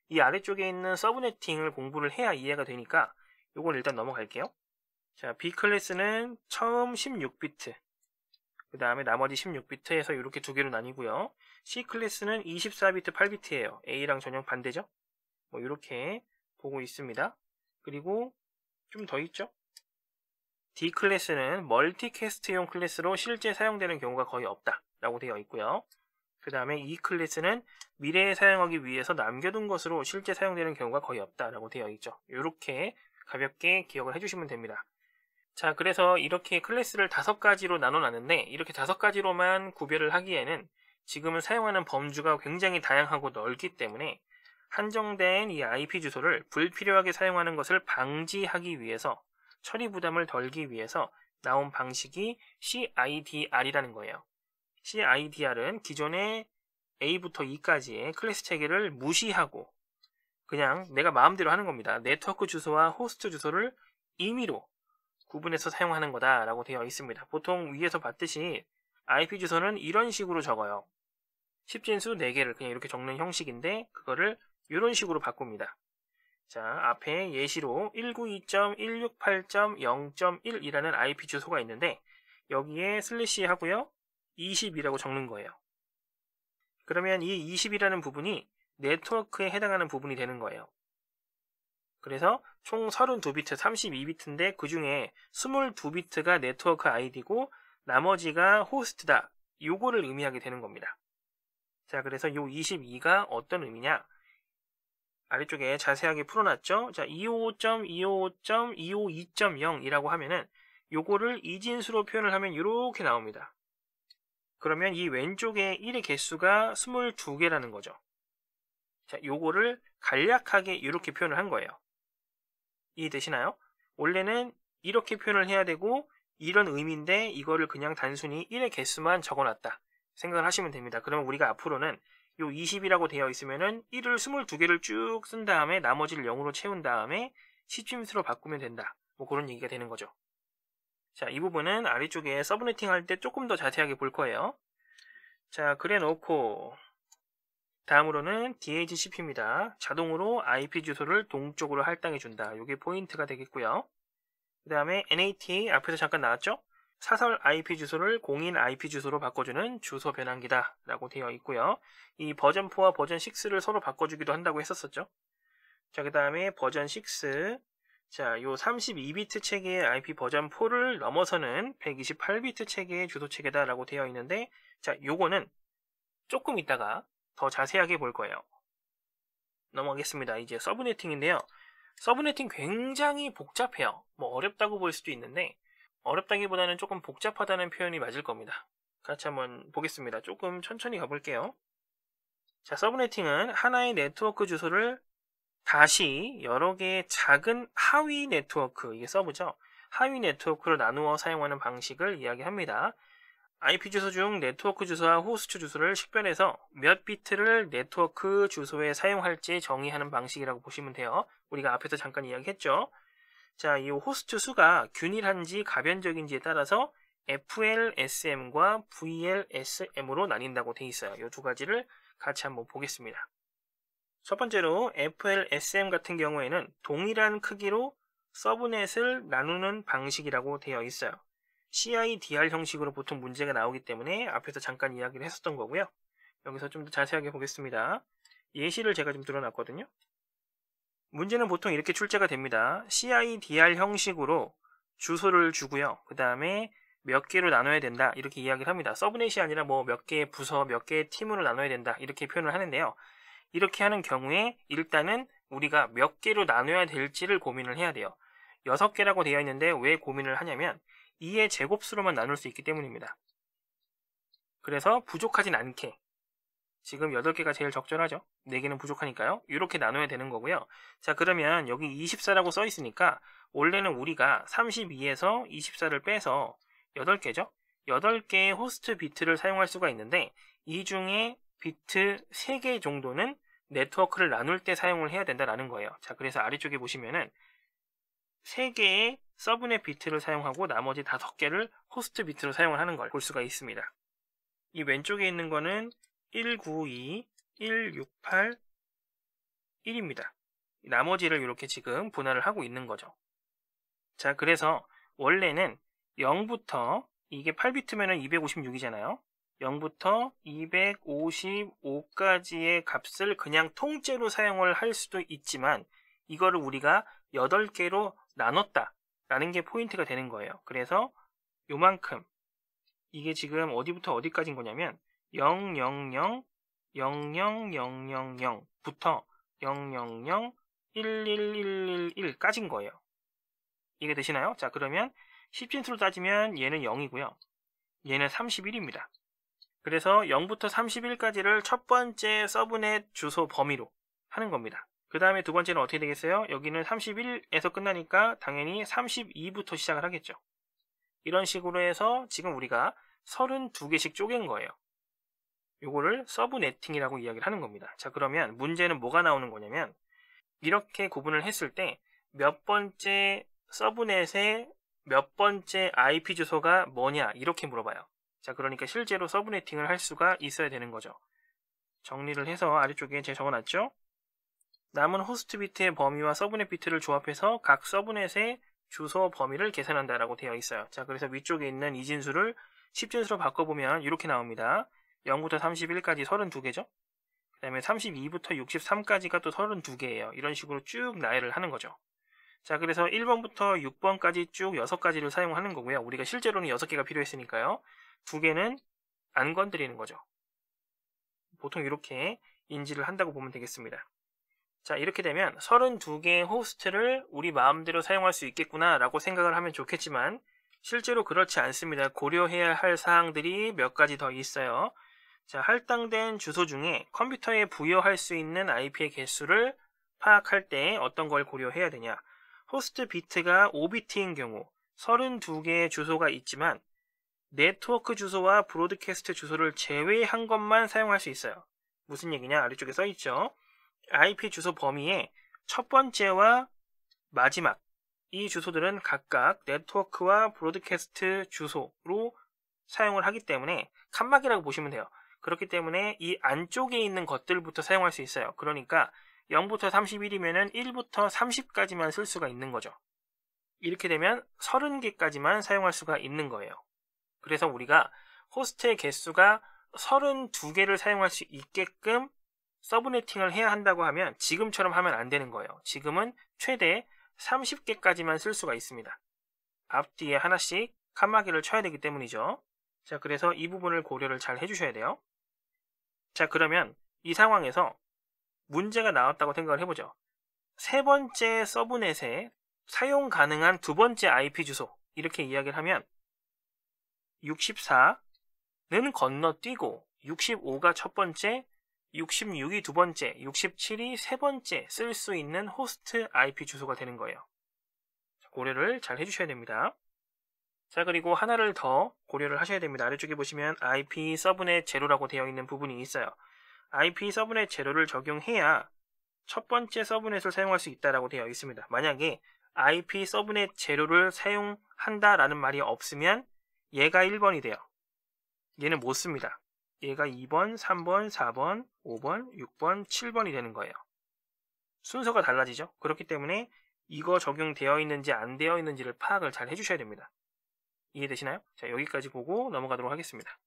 이 아래쪽에 있는 서브네팅을 공부를 해야 이해가 되니까 이걸 일단 넘어갈게요. 자, B 클래스는 처음 16비트, 그 다음에 나머지 16비트에서 이렇게 두 개로 나뉘고요. C 클래스는 24비트, 8비트예요. A랑 전혀 반대죠. 뭐 이렇게 보고 있습니다. 그리고 좀 더 있죠? D 클래스는 멀티캐스트용 클래스로 실제 사용되는 경우가 거의 없다 라고 되어 있고요. 그 다음에 E 클래스는 미래에 사용하기 위해서 남겨둔 것으로 실제 사용되는 경우가 거의 없다라고 되어 있죠. 이렇게 가볍게 기억을 해주시면 됩니다. 자, 그래서 이렇게 클래스를 다섯 가지로 나눠놨는데 이렇게 다섯 가지로만 구별을 하기에는 지금은 사용하는 범주가 굉장히 다양하고 넓기 때문에 한정된 이 IP 주소를 불필요하게 사용하는 것을 방지하기 위해서 처리 부담을 덜기 위해서 나온 방식이 CIDR이라는 거예요. CIDR은 기존의 A부터 E까지의 클래스 체계를 무시하고 그냥 내가 마음대로 하는 겁니다. 네트워크 주소와 호스트 주소를 임의로 구분해서 사용하는 거다라고 되어 있습니다. 보통 위에서 봤듯이 IP 주소는 이런 식으로 적어요. 1 십진수 4개를 그냥 이렇게 적는 형식인데 그거를 이런 식으로 바꿉니다. 자, 앞에 예시로 192.168.0.1이라는 IP 주소가 있는데 여기에 슬래시 하고요. 20이라고 적는 거예요. 그러면 이 20이라는 부분이 네트워크에 해당하는 부분이 되는 거예요. 그래서 총 32비트, 32비트인데 그 중에 22비트가 네트워크 아이디고 나머지가 호스트다. 요거를 의미하게 되는 겁니다. 자, 그래서 요 22가 어떤 의미냐? 아래쪽에 자세하게 풀어놨죠. 자, 255.255.252.0 이라고 하면은 요거를 이진수로 표현을 하면 이렇게 나옵니다. 그러면 이 왼쪽에 1의 개수가 22개라는 거죠. 자, 요거를 간략하게 이렇게 표현을 한 거예요. 이해되시나요? 원래는 이렇게 표현을 해야 되고 이런 의미인데 이거를 그냥 단순히 1의 개수만 적어놨다 생각을 하시면 됩니다. 그러면 우리가 앞으로는 요 20이라고 되어 있으면은 1을 22개를 쭉 쓴 다음에 나머지를 0으로 채운 다음에 시침수로 바꾸면 된다. 뭐 그런 얘기가 되는 거죠. 자, 이 부분은 아래쪽에 서브네팅 할 때 조금 더 자세하게 볼 거예요. 자, 그래 놓고 다음으로는 DHCP입니다. 자동으로 IP 주소를 동쪽으로 할당해 준다. 이게 포인트가 되겠고요. 그 다음에 n a t 앞에서 잠깐 나왔죠? 사설 IP 주소를 공인 IP 주소로 바꿔주는 주소 변환기다 라고 되어 있고요. 이 버전 4와 버전 6를 서로 바꿔주기도 한다고 했었었죠. 자, 그 다음에 버전 6. 자, 요 32비트 체계의 IP 버전 4를 넘어서는 128비트 체계의 주소 체계다 라고 되어 있는데, 자, 요거는 조금 있다가 더 자세하게 볼 거예요. 넘어가겠습니다. 이제 서브네팅인데요. 서브네팅 굉장히 복잡해요. 뭐 어렵다고 볼 수도 있는데, 어렵다기보다는 조금 복잡하다는 표현이 맞을 겁니다. 같이 한번 보겠습니다. 조금 천천히 가볼게요. 자, 서브네팅은 하나의 네트워크 주소를 다시 여러 개의 작은 하위 네트워크, 이게 서브죠. 하위 네트워크를 나누어 사용하는 방식을 이야기합니다. IP 주소 중 네트워크 주소와 호스트 주소를 식별해서 몇 비트를 네트워크 주소에 사용할지 정의하는 방식이라고 보시면 돼요. 우리가 앞에서 잠깐 이야기했죠. 자, 이 호스트 수가 균일한지 가변적인지에 따라서 FLSM과 VLSM으로 나뉜다고 되어 있어요. 이 두 가지를 같이 한번 보겠습니다. 첫 번째로 FLSM 같은 경우에는 동일한 크기로 서브넷을 나누는 방식이라고 되어 있어요. CIDR 형식으로 보통 문제가 나오기 때문에 앞에서 잠깐 이야기를 했었던 거고요. 여기서 좀 더 자세하게 보겠습니다. 예시를 제가 좀 들어놨거든요. 문제는 보통 이렇게 출제가 됩니다. CIDR 형식으로 주소를 주고요. 그 다음에 몇 개로 나눠야 된다. 이렇게 이야기를 합니다. 서브넷이 아니라 뭐 몇 개의 부서, 몇 개의 팀으로 나눠야 된다. 이렇게 표현을 하는데요. 이렇게 하는 경우에 일단은 우리가 몇 개로 나눠야 될지를 고민을 해야 돼요. 6개라고 되어 있는데 왜 고민을 하냐면 2의 제곱수로만 나눌 수 있기 때문입니다. 그래서 부족하진 않게 지금 8개가 제일 적절하죠. 4개는 부족하니까요. 이렇게 나눠야 되는 거고요. 자 그러면 여기 24라고 써 있으니까 원래는 우리가 32에서 24를 빼서 8개죠. 8개의 호스트 비트를 사용할 수가 있는데 이 중에 비트 3개 정도는 네트워크를 나눌 때 사용을 해야 된다라는 거예요. 자 그래서 아래쪽에 보시면은 3개의 서브넷 비트를 사용하고 나머지 5개를 호스트 비트로 사용을 하는 걸 볼 수가 있습니다. 이 왼쪽에 있는 거는 192, 168, 1입니다. 나머지를 이렇게 지금 분할을 하고 있는 거죠. 자, 그래서 원래는 0부터 이게 8비트면 256이잖아요. 0부터 255까지의 값을 그냥 통째로 사용을 할 수도 있지만 이거를 우리가 8개로 나눴다 라는 게 포인트가 되는 거예요. 그래서 요만큼 이게 지금 어디부터 어디까지인 거냐면 000 00000부터 0001111까지인 거예요. 이게 되시나요? 자 그러면 10진수로 따지면 얘는 0이고요. 얘는 31입니다. 그래서 0부터 31까지를 첫 번째 서브넷 주소 범위로 하는 겁니다. 그 다음에 두 번째는 어떻게 되겠어요? 여기는 31에서 끝나니까 당연히 32부터 시작을 하겠죠. 이런 식으로 해서 지금 우리가 32개씩 쪼갠 거예요. 요거를 서브네팅이라고 이야기를 하는 겁니다. 자 그러면 문제는 뭐가 나오는 거냐면 이렇게 구분을 했을 때 몇 번째 서브넷에몇 번째 IP 주소가 뭐냐 이렇게 물어봐요. 자 그러니까 실제로 서브네팅을 할 수가 있어야 되는 거죠. 정리를 해서 아래쪽에 제 적어놨죠. 남은 호스트 비트의 범위와 서브넷 비트를 조합해서 각 서브넷의 주소 범위를 계산한다라고 되어 있어요. 자 그래서 위쪽에 있는 이 진수를 10진수로 바꿔보면 이렇게 나옵니다. 0부터 31까지 32개죠. 그 다음에 32부터 63까지가 또 32개예요. 이런 식으로 쭉 나열을 하는 거죠. 자, 그래서 1번부터 6번까지 쭉 6가지를 사용하는 거고요. 우리가 실제로는 6개가 필요했으니까요. 2개는 안 건드리는 거죠. 보통 이렇게 인지를 한다고 보면 되겠습니다. 자, 이렇게 되면 32개의 호스트를 우리 마음대로 사용할 수 있겠구나라고 생각을 하면 좋겠지만 실제로 그렇지 않습니다. 고려해야 할 사항들이 몇 가지 더 있어요. 자, 할당된 주소 중에 컴퓨터에 부여할 수 있는 IP의 개수를 파악할 때 어떤 걸 고려해야 되냐. 호스트 비트가 5비트인 경우 32개의 주소가 있지만 네트워크 주소와 브로드캐스트 주소를 제외한 것만 사용할 수 있어요. 무슨 얘기냐? 아래쪽에 써 있죠. IP 주소 범위에 첫 번째와 마지막 이 주소들은 각각 네트워크와 브로드캐스트 주소로 사용을 하기 때문에 칸막이라고 보시면 돼요. 그렇기 때문에 이 안쪽에 있는 것들부터 사용할 수 있어요. 그러니까 0부터 31이면 1부터 30까지만 쓸 수가 있는 거죠. 이렇게 되면 30개까지만 사용할 수가 있는 거예요. 그래서 우리가 호스트의 개수가 32개를 사용할 수 있게끔 서브네팅을 해야 한다고 하면 지금처럼 하면 안 되는 거예요. 지금은 최대 30개까지만 쓸 수가 있습니다. 앞뒤에 하나씩 칸막이를 쳐야 되기 때문이죠. 자, 그래서 이 부분을 고려를 잘 해주셔야 돼요. 자, 그러면 이 상황에서 문제가 나왔다고 생각을 해보죠. 세 번째 서브넷에 사용 가능한 두 번째 IP 주소 이렇게 이야기를 하면 64는 건너뛰고 65가 첫 번째, 66이 두 번째, 67이 세 번째 쓸 수 있는 호스트 IP 주소가 되는 거예요. 고려를 잘 해주셔야 됩니다. 자 그리고 하나를 더 고려를 하셔야 됩니다. 아래쪽에 보시면 IP 서브넷 제로라고 되어 있는 부분이 있어요. IP 서브넷 제로를 적용해야 첫 번째 서브넷을 사용할 수 있다라고 되어 있습니다. 만약에 IP 서브넷 제로를 사용한다라는 말이 없으면 얘가 1번이 돼요. 얘는 못 씁니다. 얘가 2번, 3번, 4번, 5번, 6번, 7번이 되는 거예요. 순서가 달라지죠. 그렇기 때문에 이거 적용되어 있는지 안 되어 있는지를 파악을 잘 해주셔야 됩니다. 이해되시나요? 자, 여기까지 보고 넘어가도록 하겠습니다.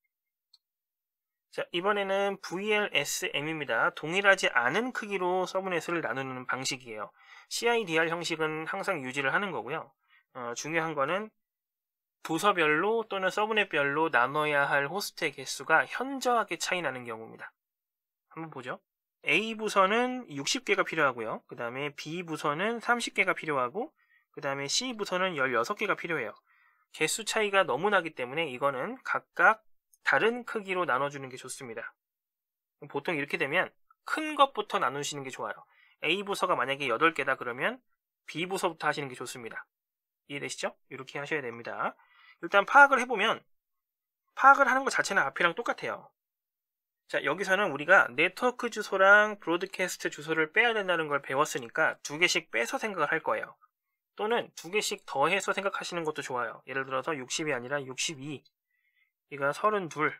자, 이번에는 VLSM입니다. 동일하지 않은 크기로 서브넷을 나누는 방식이에요. CIDR 형식은 항상 유지를 하는 거고요. 어, 중요한 거는 부서별로 또는 서브넷별로 나눠야 할 호스트의 개수가 현저하게 차이 나는 경우입니다. 한번 보죠. A 부서는 60개가 필요하고요. 그 다음에 B 부서는 30개가 필요하고, 그 다음에 C 부서는 16개가 필요해요. 개수 차이가 너무 나기 때문에 이거는 각각 다른 크기로 나눠주는 게 좋습니다. 보통 이렇게 되면 큰 것부터 나누시는 게 좋아요. A 부서가 만약에 8개다 그러면 B 부서부터 하시는 게 좋습니다. 이해되시죠? 이렇게 하셔야 됩니다. 일단 파악을 해보면 파악을 하는 것 자체는 앞이랑 똑같아요. 자 여기서는 우리가 네트워크 주소랑 브로드캐스트 주소를 빼야 된다는 걸 배웠으니까 두 개씩 빼서 생각을 할 거예요. 또는 두 개씩 더해서 생각하시는 것도 좋아요. 예를 들어서 60이 아니라 62, 이가 32,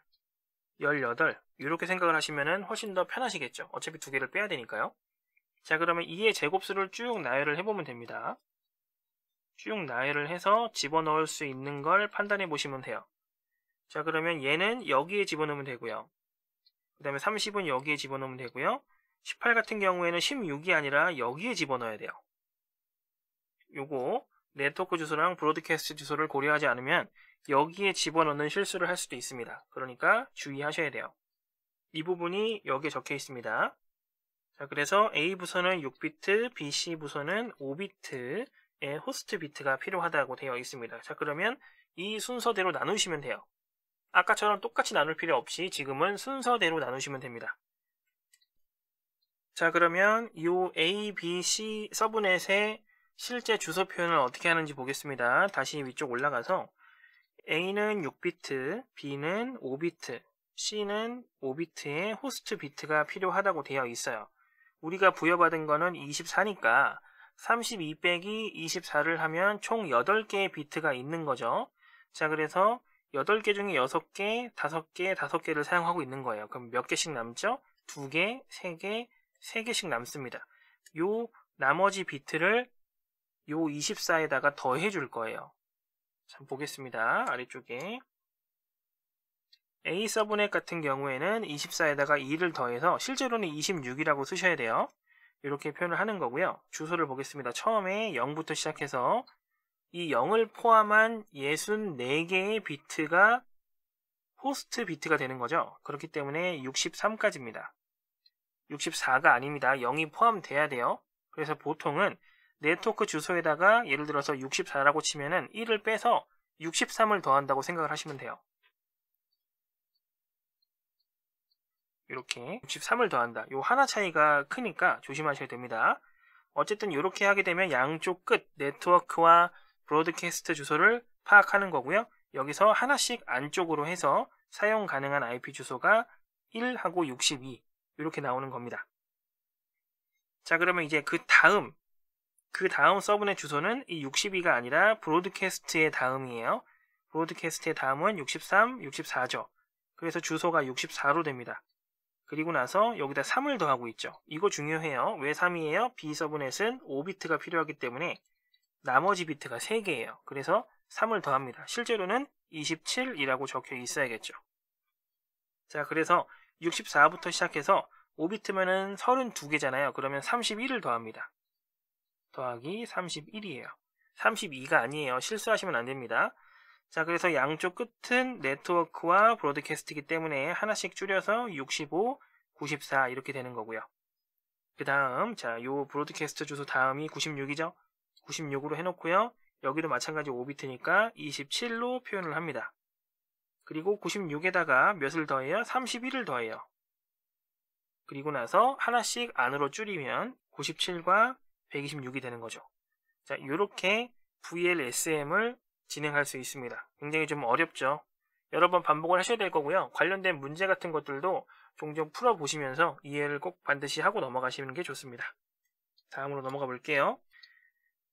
18 이렇게 생각을 하시면 훨씬 더 편하시겠죠. 어차피 두 개를 빼야 되니까요. 자 그러면 2의 제곱수를 쭉 나열을 해보면 됩니다. 쭉 나열을 해서 집어넣을 수 있는 걸 판단해 보시면 돼요. 자 그러면 얘는 여기에 집어넣으면 되고요. 그 다음에 30은 여기에 집어넣으면 되고요. 18 같은 경우에는 16이 아니라 여기에 집어넣어야 돼요. 요거 네트워크 주소랑 브로드캐스트 주소를 고려하지 않으면 여기에 집어넣는 실수를 할 수도 있습니다. 그러니까 주의하셔야 돼요. 이 부분이 여기에 적혀 있습니다. 자, 그래서 A 부서는 6비트, BC 부서는 5비트의 호스트 비트가 필요하다고 되어 있습니다. 자, 그러면 이 순서대로 나누시면 돼요. 아까처럼 똑같이 나눌 필요 없이 지금은 순서대로 나누시면 됩니다. 자, 그러면 이 A, B, C 서브넷의 실제 주소 표현을 어떻게 하는지 보겠습니다. 다시 위쪽 올라가서 A는 6비트, B는 5비트, C는 5비트의 호스트 비트가 필요하다고 되어 있어요. 우리가 부여받은 거는 24니까 32 빼기 24를 하면 총 8개의 비트가 있는 거죠. 자, 그래서 8개 중에 6개, 5개, 5개를 사용하고 있는 거예요. 그럼 몇 개씩 남죠? 2개, 3개, 3개씩 남습니다. 요 나머지 비트를 요 24에다가 더해줄 거예요. 참 보겠습니다. 아래쪽에 a 서브넷 같은 경우에는 24에다가 2를 더해서 실제로는 26이라고 쓰셔야 돼요. 이렇게 표현을 하는 거고요. 주소를 보겠습니다. 처음에 0부터 시작해서 이 0을 포함한 64개의 비트가 호스트 비트가 되는 거죠. 그렇기 때문에 63까지입니다. 64가 아닙니다. 0이 포함돼야 돼요. 그래서 보통은 네트워크 주소에다가 예를 들어서 64라고 치면은 1을 빼서 63을 더한다고 생각을 하시면 돼요. 이렇게 63을 더한다. 요 하나 차이가 크니까 조심하셔야 됩니다. 어쨌든 이렇게 하게 되면 양쪽 끝 네트워크와 브로드캐스트 주소를 파악하는 거고요. 여기서 하나씩 안쪽으로 해서 사용 가능한 IP 주소가 1하고 62 이렇게 나오는 겁니다. 자 그러면 이제 그 다음 그 다음 서브넷 주소는 이 62가 아니라 브로드캐스트의 다음이에요. 브로드캐스트의 다음은 63, 64죠. 그래서 주소가 64로 됩니다. 그리고 나서 여기다 3을 더하고 있죠. 이거 중요해요. 왜 3이에요? B 서브넷은 5비트가 필요하기 때문에 나머지 비트가 3개예요. 그래서 3을 더합니다. 실제로는 27이라고 적혀 있어야겠죠. 자, 그래서 64부터 시작해서 5비트면은 32개잖아요. 그러면 31을 더합니다. 더하기 31이에요. 32가 아니에요. 실수하시면 안 됩니다. 자, 그래서 양쪽 끝은 네트워크와 브로드캐스트이기 때문에 하나씩 줄여서 65, 94 이렇게 되는 거고요. 그 다음, 자, 요 브로드캐스트 주소 다음이 96이죠? 96으로 해놓고요. 여기도 마찬가지 5비트니까 27로 표현을 합니다. 그리고 96에다가 몇을 더해요? 31을 더해요. 그리고 나서 하나씩 안으로 줄이면 97과 126이 되는 거죠. 자, 이렇게 VLSM을 진행할 수 있습니다. 굉장히 좀 어렵죠. 여러 번 반복을 하셔야 될 거고요. 관련된 문제 같은 것들도 종종 풀어보시면서 이해를 꼭 반드시 하고 넘어가시는 게 좋습니다. 다음으로 넘어가 볼게요.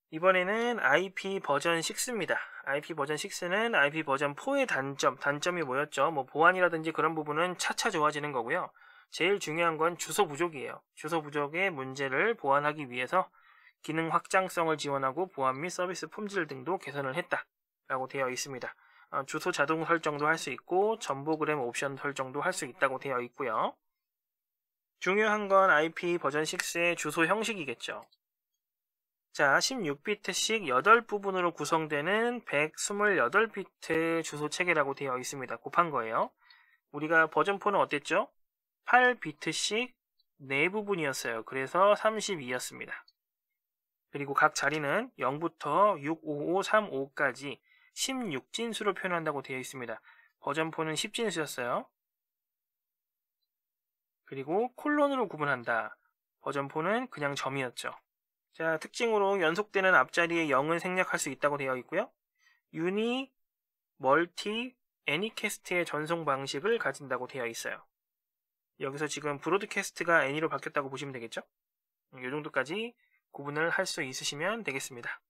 이번에는 IP 버전 6입니다. IP 버전 6는 IP 버전 4의 단점, 단점이 뭐였죠? 뭐 보안이라든지 그런 부분은 차차 좋아지는 거고요. 제일 중요한 건 주소 부족이에요. 주소 부족의 문제를 보완하기 위해서 기능 확장성을 지원하고 보안 및 서비스 품질 등도 개선을 했다. 라고 되어 있습니다. 어, 주소 자동 설정도 할 수 있고 전보그램 옵션 설정도 할 수 있다고 되어 있고요. 중요한 건 IP 버전 6의 주소 형식이겠죠. 자, 16비트씩 8부분으로 구성되는 128비트 주소 체계라고 되어 있습니다. 곱한 거예요. 우리가 버전 4는 어땠죠? 8비트씩 4부분이었어요. 그래서 32였습니다. 그리고 각 자리는 0부터 6, 5, 5, 3, 5까지 16진수로 표현한다고 되어 있습니다. 버전4는 10진수였어요. 그리고 콜론으로 구분한다. 버전4는 그냥 점이었죠. 자, 특징으로 연속되는 앞자리의 0은 생략할 수 있다고 되어 있고요. 유니, 멀티, 애니캐스트의 전송 방식을 가진다고 되어 있어요. 여기서 지금 브로드캐스트가 애니로 바뀌었다고 보시면 되겠죠? 이 음, 정도까지 구분을 할 수 있으시면 되겠습니다.